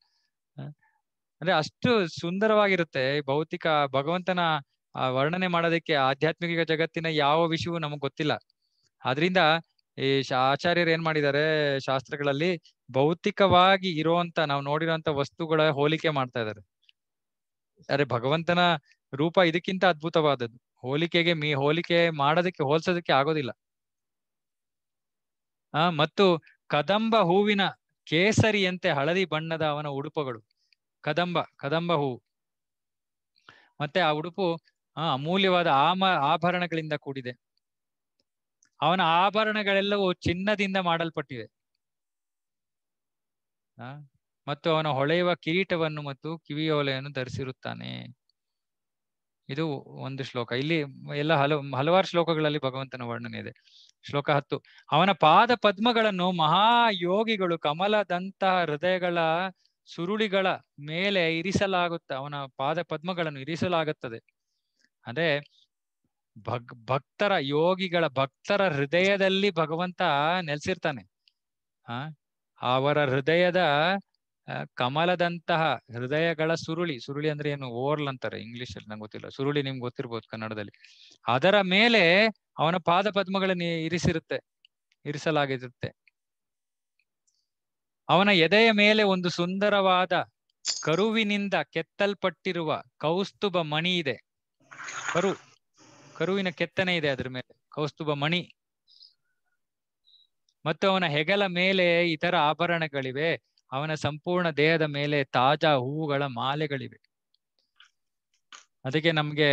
ಅಂದ್ರೆ ಅಷ್ಟು ಸುಂದರವಾಗಿರುತ್ತೆ ಭೌತಿಕ ಭಗವಂತನ ವರ್ಣನೆ ಮಾಡೋದಕ್ಕೆ ಆಧ್ಯಾತ್ಮಿಕ ಜಗತ್ತಿನ ಯಾವ ವಿಷಯವೂ ನಮಗ್ ಗೊತ್ತಿಲ್ಲ ಆದ್ರಿಂದ ಈ ಆಚಾರ್ಯರು ಏನ್ ಮಾಡಿದ್ದಾರೆ ಶಾಸ್ತ್ರಗಳಲ್ಲಿ ಭೌತಿಕವಾಗಿ ಇರುವಂತ ನಾವು ನೋಡಿರುವಂತ ವಸ್ತುಗಳ ಹೋಲಿಕೆ ಮಾಡ್ತಾ ಇದ್ದಾರೆ ಅರೆ ಭಗವಂತನ ರೂಪ ಇದಕ್ಕಿಂತ ಅದ್ಭುತವಾದದ್ದು ಹೋಲಿಕೆಗೆ ಮೀ ಹೋಲಿಕೆ ಮಾಡೋದಕ್ಕೆ ಹೋಲ್ಸೋದಕ್ಕೆ ಆಗೋದಿಲ್ಲ ಆ ಮತ್ತು ಕದಂಬ ಹೂವಿನ ಕೇಸರಿಯಂತೆ ಹಳದಿ ಬಣ್ಣದ ಅವನ ಉಡುಪುಗಳು ಕದಂಬ ಕದಂಬ ಹೂವು ಮತ್ತೆ ಆ ಉಡುಪು ಆ ಅಮೂಲ್ಯವಾದ ಆಮ ಆಭರಣಗಳಿಂದ ಕೂಡಿದೆ ಅವನ ಆಭರಣಗಳೆಲ್ಲವೂ ಚಿನ್ನದಿಂದ ಮಾಡಲ್ಪಟ್ಟಿವೆ ಆ ಮತ್ತು ಅವನ ಹೊಳೆಯುವ ಕಿರೀಟವನ್ನು ಮತ್ತು ಕಿವಿಯೋಲೆಯನ್ನು ಧರಿಸಿರುತ್ತಾನೆ ಇದು ಒಂದು ಶ್ಲೋಕ ಇಲ್ಲಿ ಎಲ್ಲ ಹಲವು ಹಲವಾರು ಶ್ಲೋಕಗಳಲ್ಲಿ ಭಗವಂತನ ವರ್ಣನೆ ಇದೆ ಶ್ಲೋಕ ಹತ್ತು ಅವನ ಪಾದ ಪದ್ಮಗಳನ್ನು ಮಹಾಯೋಗಿಗಳು ಕಮಲದಂತಹ ಹೃದಯಗಳ ಸುರುಳಿಗಳ ಮೇಲೆ ಇರಿಸಲಾಗುತ್ತೆ ಅವನ ಪಾದ ಪದ್ಮಗಳನ್ನು ಇರಿಸಲಾಗುತ್ತದೆ ಅದೇ ಭಕ್ ಭಕ್ತರ ಯೋಗಿಗಳ ಭಕ್ತರ ಹೃದಯದಲ್ಲಿ ಭಗವಂತ ನೆಲೆಸಿರ್ತಾನೆ ಆ ಅವರ ಹೃದಯದ ಕಮಲದಂತಹ ಹೃದಯಗಳ ಸುರುಳಿ ಸುರುಳಿ ಅಂದ್ರೆ ಏನು ಓರ್ಲ್ ಅಂತಾರೆ ಇಂಗ್ಲಿಷ್ ಅಲ್ಲಿ ನಂಗೆ ಗೊತ್ತಿಲ್ಲ ಸುರುಳಿ ನಿಮ್ಗೆ ಗೊತ್ತಿರ್ಬೋದು ಕನ್ನಡದಲ್ಲಿ ಅದರ ಮೇಲೆ ಅವನ ಪಾದ ಪದ್ಮಗಳನ್ನ ಇರಿಸಿರುತ್ತೆ ಇರಿಸಲಾಗಿರುತ್ತೆ ಅವನ ಎದೆಯ ಮೇಲೆ ಒಂದು ಸುಂದರವಾದ ಕರುವಿನಿಂದ ಕೆತ್ತಲ್ಪಟ್ಟಿರುವ ಕೌಸ್ತುಭ ಮಣಿ ಇದೆ ಕರು ಕರುವಿನ ಕೆತ್ತನೆ ಇದೆ ಅದ್ರ ಮೇಲೆ ಕೌಸ್ತುಭ ಮಣಿ ಮತ್ತು ಅವನ ಹೆಗಲ ಮೇಲೆ ಇತರ ಆಭರಣಗಳಿವೆ ಅವನ ಸಂಪೂರ್ಣ ದೇಹದ ಮೇಲೆ ತಾಜಾ ಹೂವುಗಳ ಮಾಲೆಗಳಿವೆ ಅದಕ್ಕೆ ನಮ್ಗೆ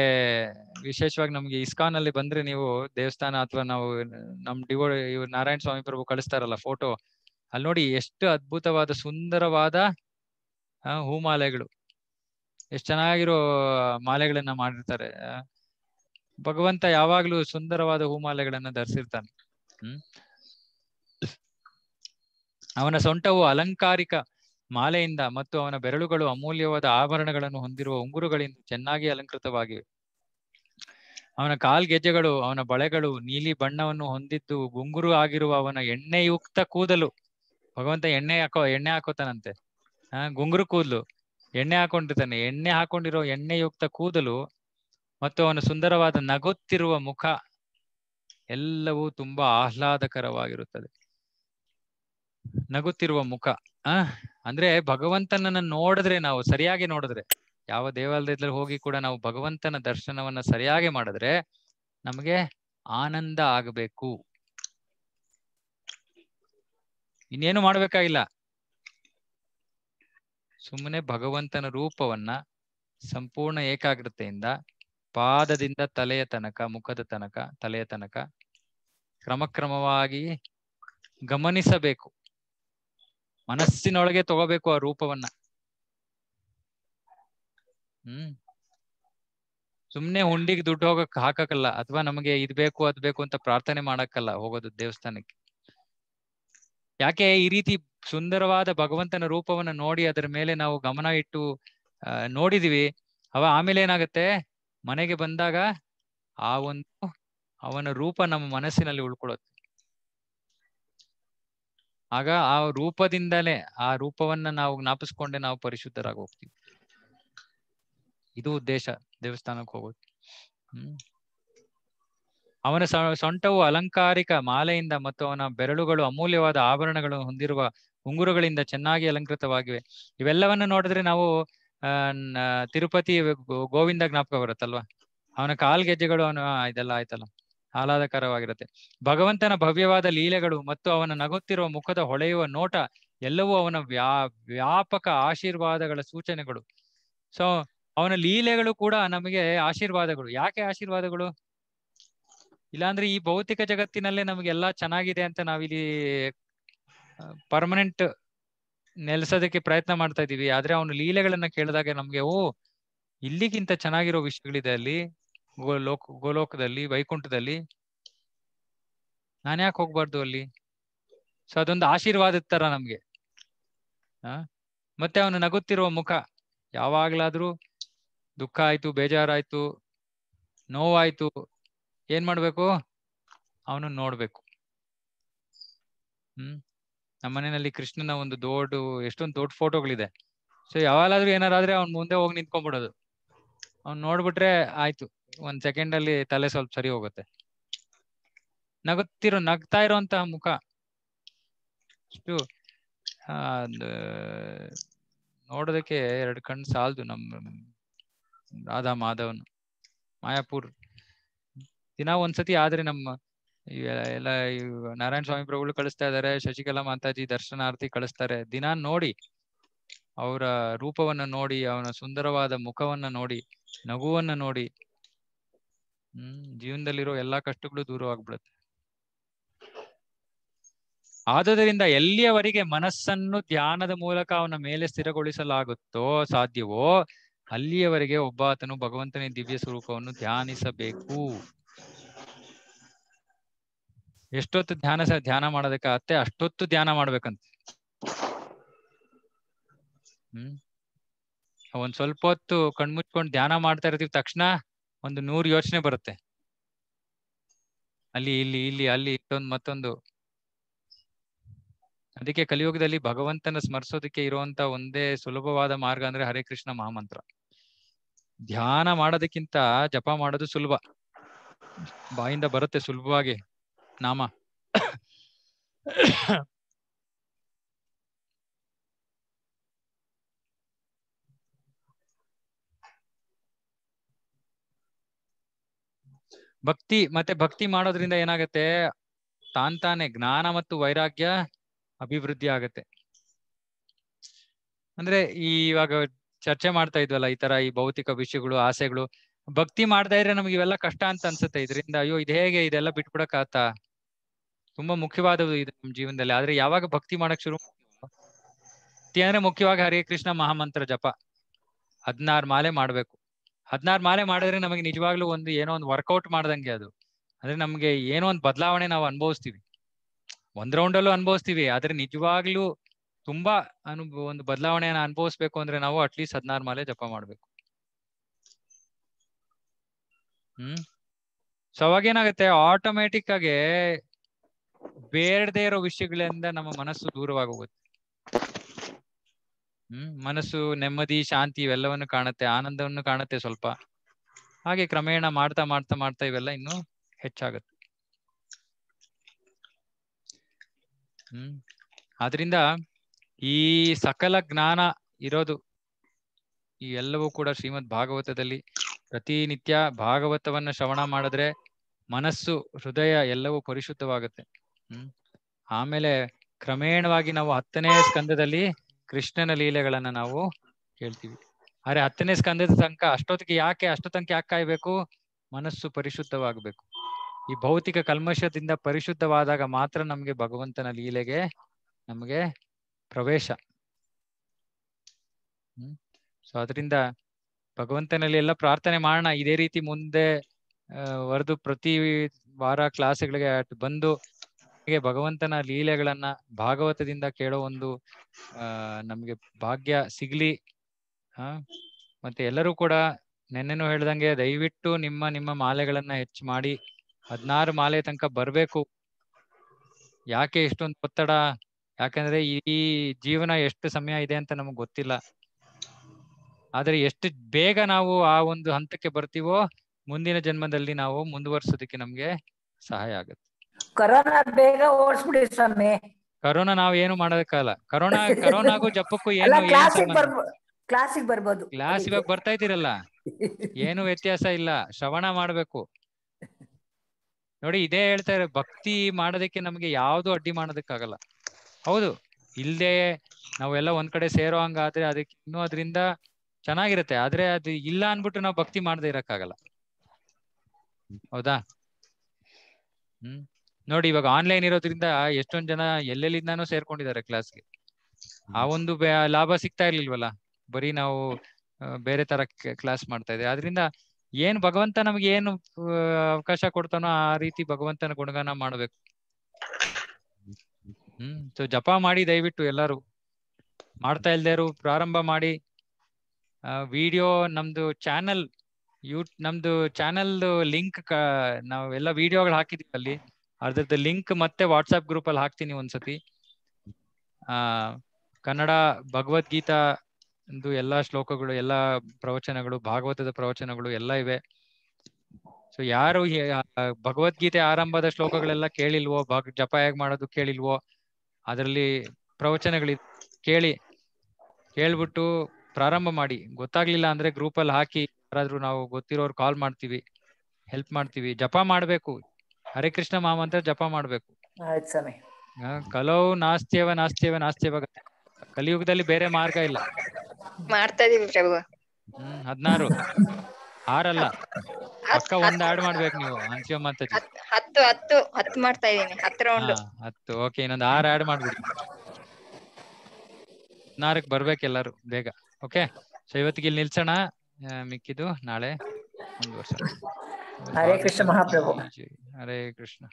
ವಿಶೇಷವಾಗಿ ನಮ್ಗೆ ಇಸ್ಕಾನ್ ಅಲ್ಲಿ ಬಂದ್ರೆ ನೀವು ದೇವಸ್ಥಾನ ಅಥವಾ ನಾವು ನಮ್ ಡಿವೋ ನಾರಾಯಣ ಸ್ವಾಮಿ ಪ್ರಭು ಕಳಿಸ್ತಾರಲ್ಲ ಫೋಟೋ ಅಲ್ಲಿ ನೋಡಿ ಎಷ್ಟು ಅದ್ಭುತವಾದ ಸುಂದರವಾದ ಹೂಮಾಲೆಗಳು ಎಷ್ಟು ಚೆನ್ನಾಗಿರೋ ಮಾಲೆಗಳನ್ನ ಮಾಡಿರ್ತಾರೆ ಭಗವಂತ ಯಾವಾಗ್ಲೂ ಸುಂದರವಾದ ಹೂಮಾಲೆಗಳನ್ನ ಧರಿಸಿರ್ತಾನೆ ಹ್ಮ್ ಅವನ ಸೊಂಟವು ಅಲಂಕಾರಿಕ ಮಾಲೆಯಿಂದ ಮತ್ತು ಅವನ ಬೆರಳುಗಳು ಅಮೂಲ್ಯವಾದ ಆಭರಣಗಳನ್ನು ಹೊಂದಿರುವ ಉಂಗುರುಗಳಿಂದ ಚೆನ್ನಾಗಿ ಅಲಂಕೃತವಾಗಿವೆ ಅವನ ಕಾಲ್ಗೆಜ್ಜೆಗಳು ಅವನ ಬಳೆಗಳು ನೀಲಿ ಬಣ್ಣವನ್ನು ಹೊಂದಿದ್ದು ಗುಂಗುರು ಆಗಿರುವ ಅವನ ಎಣ್ಣೆಯುಕ್ತ ಕೂದಲು ಭಗವಂತ ಎಣ್ಣೆ ಹಾಕೋ ಎಣ್ಣೆ ಹಾಕೋತಾನಂತೆ ಆ ಗುಂಗುರು ಕೂದಲು ಎಣ್ಣೆ ಹಾಕೊಂಡಿರ್ತಾನೆ ಎಣ್ಣೆ ಹಾಕೊಂಡಿರೋ ಎಣ್ಣೆಯುಕ್ತ ಕೂದಲು ಮತ್ತು ಅವನ ಸುಂದರವಾದ ನಗುತ್ತಿರುವ ಮುಖ ಎಲ್ಲವೂ ತುಂಬಾ ಆಹ್ಲಾದಕರವಾಗಿರುತ್ತದೆ ನಗುತ್ತಿರುವ ಮುಖ ಆ ಅಂದ್ರೆ ಭಗವಂತನನ್ನ ನೋಡಿದ್ರೆ ನಾವು ಸರಿಯಾಗಿ ನೋಡಿದ್ರೆ ಯಾವ ದೇವಾಲಯದಲ್ಲಿ ಹೋಗಿ ಕೂಡ ನಾವು ಭಗವಂತನ ದರ್ಶನವನ್ನ ಸರಿಯಾಗಿ ಮಾಡಿದ್ರೆ ನಮ್ಗೆ ಆನಂದ ಆಗಬೇಕು ಇನ್ನೇನು ಮಾಡ್ಬೇಕಾಗಿಲ್ಲ ಸುಮ್ಮನೆ ಭಗವಂತನ ರೂಪವನ್ನ ಸಂಪೂರ್ಣ ಏಕಾಗ್ರತೆಯಿಂದ ಪಾದದಿಂದ ತಲೆಯ ತನಕ ಮುಖದ ತನಕ ತಲೆಯ ತನಕ ಕ್ರಮಕ್ರಮವಾಗಿ ಗಮನಿಸಬೇಕು ಮನಸ್ಸಿನೊಳಗೆ ತಗೋಬೇಕು ಆ ರೂಪವನ್ನ ಹ್ಮ್ ಸುಮ್ನೆ ಹುಂಡಿಗೆ ದುಡ್ಡು ಹೋಗಕ್ ಹಾಕಕ್ಕಲ್ಲ ಅಥವಾ ನಮಗೆ ಇದ್ ಬೇಕು ಅದ್ ಬೇಕು ಅಂತ ಪ್ರಾರ್ಥನೆ ಮಾಡಕ್ಕಲ್ಲ ಹೋಗೋದು ದೇವಸ್ಥಾನಕ್ಕೆ ಯಾಕೆ ಈ ರೀತಿ ಸುಂದರವಾದ ಭಗವಂತನ ರೂಪವನ್ನ ನೋಡಿ ಅದರ ಮೇಲೆ ನಾವು ಗಮನ ಇಟ್ಟು ನೋಡಿದೀವಿ ಅವ ಆಮೇಲೆ ಏನಾಗತ್ತೆ ಮನೆಗೆ ಬಂದಾಗ ಆ ಒಂದು ಅವನ ರೂಪ ನಮ್ಮ ಮನಸ್ಸಿನಲ್ಲಿ ಉಳ್ಕೊಳ್ಳುತ್ತೆ ಆಗ ಆ ರೂಪದಿಂದಲೇ ಆ ರೂಪವನ್ನ ನಾವು ಜ್ಞಾಪಿಸ್ಕೊಂಡೆ ನಾವು ಪರಿಶುದ್ಧರಾಗಿ ಹೋಗ್ತೀವಿ ಇದು ಉದ್ದೇಶ ದೇವಸ್ಥಾನಕ್ಕೆ ಹೋಗೋದು ಹ್ಮ್ ಅವನ ಸೊಂಟವು ಅಲಂಕಾರಿಕ ಮಾಲೆಯಿಂದ ಮತ್ತು ಅವನ ಬೆರಳುಗಳು ಅಮೂಲ್ಯವಾದ ಆಭರಣಗಳು ಹೊಂದಿರುವ ಉಂಗುರಗಳಿಂದ ಚೆನ್ನಾಗಿ ಅಲಂಕೃತವಾಗಿವೆ ಇವೆಲ್ಲವನ್ನು ನೋಡಿದ್ರೆ ನಾವು ತಿರುಪತಿ ಗೋವಿಂದ ಜ್ಞಾಪಕ ಬರುತ್ತಲ್ವಾ ಅವನ ಗೆಜ್ಜೆಗಳು ಅವನು ಇದೆಲ್ಲ ಆಯ್ತಲ್ಲ ಆಹ್ಲಾದಕರವಾಗಿರುತ್ತೆ ಭಗವಂತನ ಭವ್ಯವಾದ ಲೀಲೆಗಳು ಮತ್ತು ಅವನ ನಗುತ್ತಿರುವ ಮುಖದ ಹೊಳೆಯುವ ನೋಟ ಎಲ್ಲವೂ ಅವನ ವ್ಯಾ ವ್ಯಾಪಕ ಆಶೀರ್ವಾದಗಳ ಸೂಚನೆಗಳು ಸೊ ಅವನ ಲೀಲೆಗಳು ಕೂಡ ನಮಗೆ ಆಶೀರ್ವಾದಗಳು ಯಾಕೆ ಆಶೀರ್ವಾದಗಳು ಇಲ್ಲಾಂದ್ರೆ ಈ ಭೌತಿಕ ಜಗತ್ತಿನಲ್ಲೇ ನಮ್ಗೆಲ್ಲಾ ಚೆನ್ನಾಗಿದೆ ಅಂತ ನಾವಿಲ್ಲಿ ಪರ್ಮನೆಂಟ್ ನೆಲೆಸೋದಕ್ಕೆ ಪ್ರಯತ್ನ ಮಾಡ್ತಾ ಇದೀವಿ ಆದ್ರೆ ಅವನು ಲೀಲೆಗಳನ್ನ ಕೇಳಿದಾಗ ನಮ್ಗೆ ಓ ಇಲ್ಲಿಗಿಂತ ಚೆನ್ನಾಗಿರೋ ವಿಷಯಗಳಿದೆ ಅಲ್ಲಿ ಗೋಲೋಕ್ ಗೋಲೋಕದಲ್ಲಿ ವೈಕುಂಠದಲ್ಲಿ ನಾನು ಯಾಕೆ ಹೋಗ್ಬಾರ್ದು ಅಲ್ಲಿ ಸೊ ಅದೊಂದು ಆಶೀರ್ವಾದದ ತರ ನಮ್ಗೆ ಆ ಮತ್ತೆ ಅವನು ನಗುತ್ತಿರುವ ಮುಖ ಯಾವಾಗ್ಲಾದ್ರೂ ದುಃಖ ಆಯ್ತು ಬೇಜಾರಾಯ್ತು ನೋವಾಯ್ತು ಏನ್ ಮಾಡ್ಬೇಕು ಅವನು ನೋಡ್ಬೇಕು ಹ್ಮ್ ನಮ್ಮನೆಯಲ್ಲಿ ಕೃಷ್ಣನ ಒಂದು ದೊಡ್ಡ ಎಷ್ಟೊಂದು ದೊಡ್ಡ ಫೋಟೋಗಳಿದೆ ಸೊ ಯಾವಾಗಾದ್ರೂ ಏನಾರಾದ್ರೆ ಅವ್ನ್ ಮುಂದೆ ಹೋಗಿ ನಿಂತ್ಕೊಂಡ್ಬಿಡೋದು ಅವ್ನ್ ನೋಡ್ಬಿಟ್ರೆ ಆಯ್ತು ಒಂದ್ ಸೆಕೆಂಡ್ ಅಲ್ಲಿ ತಲೆ ಸ್ವಲ್ಪ ಸರಿ ಹೋಗುತ್ತೆ ನಗುತ್ತಿರೋ ನಗ್ತಾ ಇರೋಂತಹ ಮುಖ ಇಷ್ಟು ನೋಡೋದಕ್ಕೆ ಎರಡು ಕಣ್ಣು ಸಾಲದು ನಮ್ಮ ರಾಧಾ ಮಾಧವನು ಮಾಯಾಪುರ್ ದಿನ ಒಂದ್ಸತಿ ಆದ್ರೆ ನಮ್ಮ ಎಲ್ಲ ನಾರಾಯಣ ಸ್ವಾಮಿ ಪ್ರಭುಗಳು ಕಳಿಸ್ತಾ ಇದಾರೆ ಶಶಿಕಲಾ ಮಾತಾಜಿ ದರ್ಶನಾರ್ಥಿ ಕಳಿಸ್ತಾರೆ ದಿನ ನೋಡಿ ಅವರ ರೂಪವನ್ನ ನೋಡಿ ಅವನ ಸುಂದರವಾದ ಮುಖವನ್ನ ನೋಡಿ ನಗುವನ್ನ ನೋಡಿ ಹ್ಮ್ ಜೀವನದಲ್ಲಿರೋ ಎಲ್ಲಾ ಕಷ್ಟಗಳು ದೂರವಾಗ್ಬಿಡುತ್ತೆ ಆದ್ದರಿಂದ ಎಲ್ಲಿಯವರೆಗೆ ಮನಸ್ಸನ್ನು ಧ್ಯಾನದ ಮೂಲಕ ಅವನ ಮೇಲೆ ಸ್ಥಿರಗೊಳಿಸಲಾಗುತ್ತೋ ಸಾಧ್ಯವೋ ಅಲ್ಲಿಯವರೆಗೆ ಒಬ್ಬ ಆತನು ಭಗವಂತನೇ ದಿವ್ಯ ಸ್ವರೂಪವನ್ನು ಧ್ಯಾನಿಸಬೇಕು ಎಷ್ಟೊತ್ತು ಧ್ಯಾನ ಸಹ ಧ್ಯಾನ ಮಾಡೋದಕ್ಕಾಗತ್ತೆ ಅಷ್ಟೊತ್ತು ಧ್ಯಾನ ಮಾಡ್ಬೇಕಂತ ಹ್ಮ್ ಒಂದ್ ಸ್ವಲ್ಪ ಹೊತ್ತು ಕಣ್ಮುಚ್ಕೊಂಡು ಧ್ಯಾನ ಮಾಡ್ತಾ ಇರ್ತೀವಿ ತಕ್ಷಣ ಒಂದು ನೂರು ಯೋಚನೆ ಬರುತ್ತೆ ಅಲ್ಲಿ ಇಲ್ಲಿ ಇಲ್ಲಿ ಅಲ್ಲಿ ಇಷ್ಟೊಂದು ಮತ್ತೊಂದು ಅದಕ್ಕೆ ಕಲಿಯುಗದಲ್ಲಿ ಭಗವಂತನ ಸ್ಮರಿಸೋದಕ್ಕೆ ಇರುವಂತ ಒಂದೇ ಸುಲಭವಾದ ಮಾರ್ಗ ಅಂದ್ರೆ ಹರೇ ಕೃಷ್ಣ ಮಹಾಮಂತ್ರ ಧ್ಯಾನ ಮಾಡೋದಕ್ಕಿಂತ ಜಪ ಮಾಡೋದು ಸುಲಭ ಬಾಯಿಂದ ಬರುತ್ತೆ ಸುಲಭವಾಗಿ ನಾಮ ಭಕ್ತಿ ಮತ್ತೆ ಭಕ್ತಿ ಮಾಡೋದ್ರಿಂದ ಏನಾಗತ್ತೆ ತಾನ್ ತಾನೇ ಜ್ಞಾನ ಮತ್ತು ವೈರಾಗ್ಯ ಅಭಿವೃದ್ಧಿ ಆಗತ್ತೆ ಅಂದ್ರೆ ಈ ಇವಾಗ ಚರ್ಚೆ ಮಾಡ್ತಾ ಇದ್ವಲ್ಲ ಈ ತರ ಈ ಭೌತಿಕ ವಿಷಯಗಳು ಆಸೆಗಳು ಭಕ್ತಿ ಮಾಡ್ತಾ ಇದ್ರೆ ನಮ್ಗೆ ಇವೆಲ್ಲ ಕಷ್ಟ ಅಂತ ಅನ್ಸುತ್ತೆ ಇದರಿಂದ ಅಯ್ಯೋ ಇದು ಹೇಗೆ ಇದೆಲ್ಲ ಬಿಟ್ಬಿಡಕ್ ತುಂಬಾ ಮುಖ್ಯವಾದದ್ದು ಇದು ನಮ್ಮ ಜೀವನದಲ್ಲಿ ಆದ್ರೆ ಯಾವಾಗ ಭಕ್ತಿ ಮಾಡಕ್ ಶುರು ಭಕ್ತಿ ಅಂದ್ರೆ ಮುಖ್ಯವಾಗಿ ಹರೇ ಕೃಷ್ಣ ಮಹಾಮಂತ್ರ ಜಪ ಹದಿನಾರ್ ಮಾಲೆ ಮಾಡ್ಬೇಕು ಹದಿನಾರ್ ಮಾಲೆ ಮಾಡಿದ್ರೆ ನಮಗೆ ನಿಜವಾಗ್ಲೂ ಒಂದು ಏನೋ ಒಂದು ವರ್ಕೌಟ್ ಮಾಡ್ದಂಗೆ ಅದು ಅಂದ್ರೆ ನಮ್ಗೆ ಏನೋ ಒಂದು ಬದಲಾವಣೆ ನಾವು ಅನುಭವಿಸ್ತೀವಿ ಒಂದ್ ರೌಂಡ್ ಅಲ್ಲೂ ಅನುಭವಿಸ್ತೀವಿ ಆದ್ರೆ ನಿಜವಾಗ್ಲೂ ತುಂಬಾ ಅನುಭವ ಒಂದು ಬದಲಾವಣೆಯನ್ನ ಅನುಭವಿಸ್ಬೇಕು ಅಂದ್ರೆ ನಾವು ಅಟ್ಲೀಸ್ಟ್ ಹದಿನಾರ್ ಮಾಲೆ ಜಪ ಮಾಡ್ಬೇಕು ಹ್ಮ್ ಸೊ ಅವಾಗ ಏನಾಗುತ್ತೆ ಆಟೋಮೆಟಿಕ್ ಆಗಿ ಬೇಡದೇ ಇರೋ ವಿಷಯಗಳಿಂದ ನಮ್ಮ ಮನಸ್ಸು ದೂರವಾಗೋಗುತ್ತೆ ಹ್ಮ್ ಮನಸ್ಸು ನೆಮ್ಮದಿ ಶಾಂತಿ ಇವೆಲ್ಲವನ್ನು ಕಾಣುತ್ತೆ ಆನಂದವನ್ನು ಕಾಣುತ್ತೆ ಸ್ವಲ್ಪ ಹಾಗೆ ಕ್ರಮೇಣ ಮಾಡ್ತಾ ಮಾಡ್ತಾ ಮಾಡ್ತಾ ಇವೆಲ್ಲ ಇನ್ನು ಹೆಚ್ಚಾಗುತ್ತೆ ಹ್ಮ್ ಆದ್ರಿಂದ ಈ ಸಕಲ ಜ್ಞಾನ ಇರೋದು ಈ ಎಲ್ಲವೂ ಕೂಡ ಶ್ರೀಮದ್ ಭಾಗವತದಲ್ಲಿ ಪ್ರತಿನಿತ್ಯ ಭಾಗವತವನ್ನ ಶ್ರವಣ ಮಾಡಿದ್ರೆ ಮನಸ್ಸು ಹೃದಯ ಎಲ್ಲವೂ ಪರಿಶುದ್ಧವಾಗುತ್ತೆ ಹ್ಮ್ ಆಮೇಲೆ ಕ್ರಮೇಣವಾಗಿ ನಾವು ಹತ್ತನೇ ಸ್ಕಂದದಲ್ಲಿ ಕೃಷ್ಣನ ಲೀಲೆಗಳನ್ನ ನಾವು ಕೇಳ್ತೀವಿ ಅರೆ ಹತ್ತನೇ ಸ್ಕಂದದ ತನಕ ಅಷ್ಟೊತ್ತಿಗೆ ಯಾಕೆ ಅಷ್ಟು ತನಕ ಯಾಕೆ ಕಾಯ್ಬೇಕು ಮನಸ್ಸು ಪರಿಶುದ್ಧವಾಗಬೇಕು ಈ ಭೌತಿಕ ಕಲ್ಮಶದಿಂದ ಪರಿಶುದ್ಧವಾದಾಗ ಮಾತ್ರ ನಮ್ಗೆ ಭಗವಂತನ ಲೀಲೆಗೆ ನಮ್ಗೆ ಪ್ರವೇಶ ಹ್ಮ್ ಸೊ ಅದರಿಂದ ಭಗವಂತನಲ್ಲಿ ಎಲ್ಲ ಪ್ರಾರ್ಥನೆ ಮಾಡೋಣ ಇದೇ ರೀತಿ ಮುಂದೆ ಅಹ್ ಪ್ರತಿ ವಾರ ಕ್ಲಾಸ್ಗಳಿಗೆ ಬಂದು ಹಾಗೆ ಭಗವಂತನ ಲೀಲೆಗಳನ್ನ ಭಾಗವತದಿಂದ ಕೇಳೋ ಒಂದು ಆ ನಮ್ಗೆ ಭಾಗ್ಯ ಸಿಗ್ಲಿ ಹಾ ಮತ್ತೆ ಎಲ್ಲರೂ ಕೂಡ ನೆನ್ನೆನು ಹೇಳ್ದಂಗೆ ದಯವಿಟ್ಟು ನಿಮ್ಮ ನಿಮ್ಮ ಮಾಲೆಗಳನ್ನ ಹೆಚ್ಚು ಮಾಡಿ ಹದಿನಾರು ಮಾಲೆ ತನಕ ಬರ್ಬೇಕು ಯಾಕೆ ಇಷ್ಟೊಂದು ಒತ್ತಡ ಯಾಕಂದ್ರೆ ಈ ಜೀವನ ಎಷ್ಟು ಸಮಯ ಇದೆ ಅಂತ ನಮಗ್ ಗೊತ್ತಿಲ್ಲ ಆದ್ರೆ ಎಷ್ಟು ಬೇಗ ನಾವು ಆ ಒಂದು ಹಂತಕ್ಕೆ ಬರ್ತೀವೋ ಮುಂದಿನ ಜನ್ಮದಲ್ಲಿ ನಾವು ಮುಂದುವರ್ಸೋದಕ್ಕೆ ನಮ್ಗೆ ಸಹಾಯ ಆಗುತ್ತೆ ಕರೋನಾ ಬೇಗ ಓಡಿಸ್ಬಿಡಿ ಸ್ವಾಮಿ ಕರೋನಾ ನಾವ್ ಏನು ಮಾಡೋದಕ್ಕಲ್ಲ ಕರೋನಾ [LAUGHS] ಕರೋನಾಗೂ ಜಪ್ಪಕ್ಕೂ ಏನು ಕ್ಲಾಸಿಗೆ ಬರ್ಬೋದು ಕ್ಲಾಸ್ ಇವಾಗ ಬರ್ತಾ ಇದ್ದೀರಲ್ಲ ಏನು ವ್ಯತ್ಯಾಸ ಇಲ್ಲ ಶ್ರವಣ ಮಾಡ್ಬೇಕು ನೋಡಿ ಇದೇ ಹೇಳ್ತಾರೆ ಭಕ್ತಿ ಮಾಡೋದಕ್ಕೆ ನಮ್ಗೆ ಯಾವ್ದು ಅಡ್ಡಿ ಮಾಡೋದಕ್ಕಾಗಲ್ಲ ಹೌದು ಇಲ್ದೆ ನಾವೆಲ್ಲ ಒಂದ್ ಕಡೆ ಸೇರೋ ಹಂಗಾದ್ರೆ ಅದಕ್ಕೆ ಇನ್ನು ಅದರಿಂದ ಚೆನ್ನಾಗಿರುತ್ತೆ ಆದ್ರೆ ಅದು ಇಲ್ಲ ಅನ್ಬಿಟ್ಟು ನಾವು ಭಕ್ತಿ ಮಾಡದೇ ಇರಕ್ಕಾಗಲ್ಲ ಹೌದಾ ಹ್ಮ್ ನೋಡಿ ಇವಾಗ ಆನ್ಲೈನ್ ಇರೋದ್ರಿಂದ ಎಷ್ಟೊಂದ್ ಜನ ಎಲ್ಲೆಲ್ಲಿಂದಾನು ಸೇರ್ಕೊಂಡಿದ್ದಾರೆ ಕ್ಲಾಸ್ಗೆ ಆ ಒಂದು ಲಾಭ ಸಿಗ್ತಾ ಇರ್ಲಿಲ್ವಲ್ಲ ಬರೀ ನಾವು ಬೇರೆ ತರ ಕ್ಲಾಸ್ ಮಾಡ್ತಾ ಇದ್ದೀವಿ ಆದ್ರಿಂದ ಏನ್ ಭಗವಂತ ನಮ್ಗೆ ಏನು ಅವಕಾಶ ಕೊಡ್ತಾನೋ ಆ ರೀತಿ ಭಗವಂತನ ಗುಣಗಾನ ಮಾಡ್ಬೇಕು ಹ್ಮ್ ಸೊ ಜಪ ಮಾಡಿ ದಯವಿಟ್ಟು ಎಲ್ಲಾರು ಮಾಡ್ತಾ ಇಲ್ದೇರು ಪ್ರಾರಂಭ ಮಾಡಿ ವಿಡಿಯೋ ನಮ್ದು ಚಾನಲ್ ಯೂ ನಮ್ದು ಚಾನಲ್ ಲಿಂಕ್ ನಾವೆಲ್ಲ ವಿಡಿಯೋಗಳು ಹಾಕಿದೀವಿ ಅಲ್ಲಿ ಅದ್ರದ್ದು ಲಿಂಕ್ ಮತ್ತೆ ವಾಟ್ಸಪ್ ಗ್ರೂಪ್ ಅಲ್ಲಿ ಹಾಕ್ತೀನಿ ಒಂದ್ಸತಿ ಆ ಕನ್ನಡ ಭಗವದ್ಗೀತಾ ಎಲ್ಲಾ ಶ್ಲೋಕಗಳು ಎಲ್ಲಾ ಪ್ರವಚನಗಳು ಭಾಗವತದ ಪ್ರವಚನಗಳು ಎಲ್ಲ ಇವೆ ಸೊ ಯಾರು ಭಗವದ್ಗೀತೆ ಆರಂಭದ ಶ್ಲೋಕಗಳೆಲ್ಲ ಕೇಳಿಲ್ವೋ ಭಾಗ ಜಪ ಮಾಡೋದು ಕೇಳಿಲ್ವೋ ಅದರಲ್ಲಿ ಪ್ರವಚನಗಳ ಕೇಳಿ ಕೇಳ್ಬಿಟ್ಟು ಪ್ರಾರಂಭ ಮಾಡಿ ಗೊತ್ತಾಗ್ಲಿಲ್ಲ ಅಂದ್ರೆ ಗ್ರೂಪ್ ಅಲ್ಲಿ ಹಾಕಿ ಯಾರಾದ್ರೂ ನಾವು ಗೊತ್ತಿರೋರು ಕಾಲ್ ಮಾಡ್ತೀವಿ ಹೆಲ್ಪ್ ಮಾಡ್ತೀವಿ ಜಪ ಮಾಡ್ಬೇಕು ಕೃಷ್ಣ ಮಾಮಂತ್ರ ಜಪ ಮಾಡ್ಬೇಕು ಕಲೋ ಸ್ವಾಮಿ ಕಲವು ನಾಸ್ತಿಯವ ನಾಸ್ತಿಯವ ನಾಸ್ತಿಯವ ಕಲಿಯುಗದಲ್ಲಿ ಬೇರೆ ಮಾರ್ಗ ಇಲ್ಲ ಮಾಡ್ತಾ ಇದೀವಿ ಪ್ರಭು ಹ್ಮ್ ಆರಲ್ಲ ಅಕ್ಕ ಒಂದ್ ಆಡ್ ಮಾಡ್ಬೇಕು ನೀವು ಅನ್ಸಿಯೋ ಮತ್ತೆ ಹತ್ತು ಹತ್ತು ಹತ್ತು ಮಾಡ್ತಾ ಇದೀನಿ ಹತ್ತು ರೌಂಡ್ ಹತ್ತು ಓಕೆ ಇನ್ನೊಂದು ಆರ್ ಆಡ್ ಮಾಡ್ಬಿಡಿ ಹದ್ನಾರಕ್ ಬರ್ಬೇಕು ಎಲ್ಲಾರು ಬೇಗ ಓಕೆ ಸೊ ಇವತ್ತಿಗೆ ಇಲ್ಲಿ ನಿಲ್ಸೋಣ ಮಿಕ್ಕಿದು ನಾಳೆ हरे कृष्ण महाप्रभु हरे कृष्ण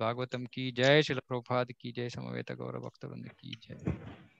भागवतम की जय शिल प्रभात की जय समेत गौरव भक्त की जय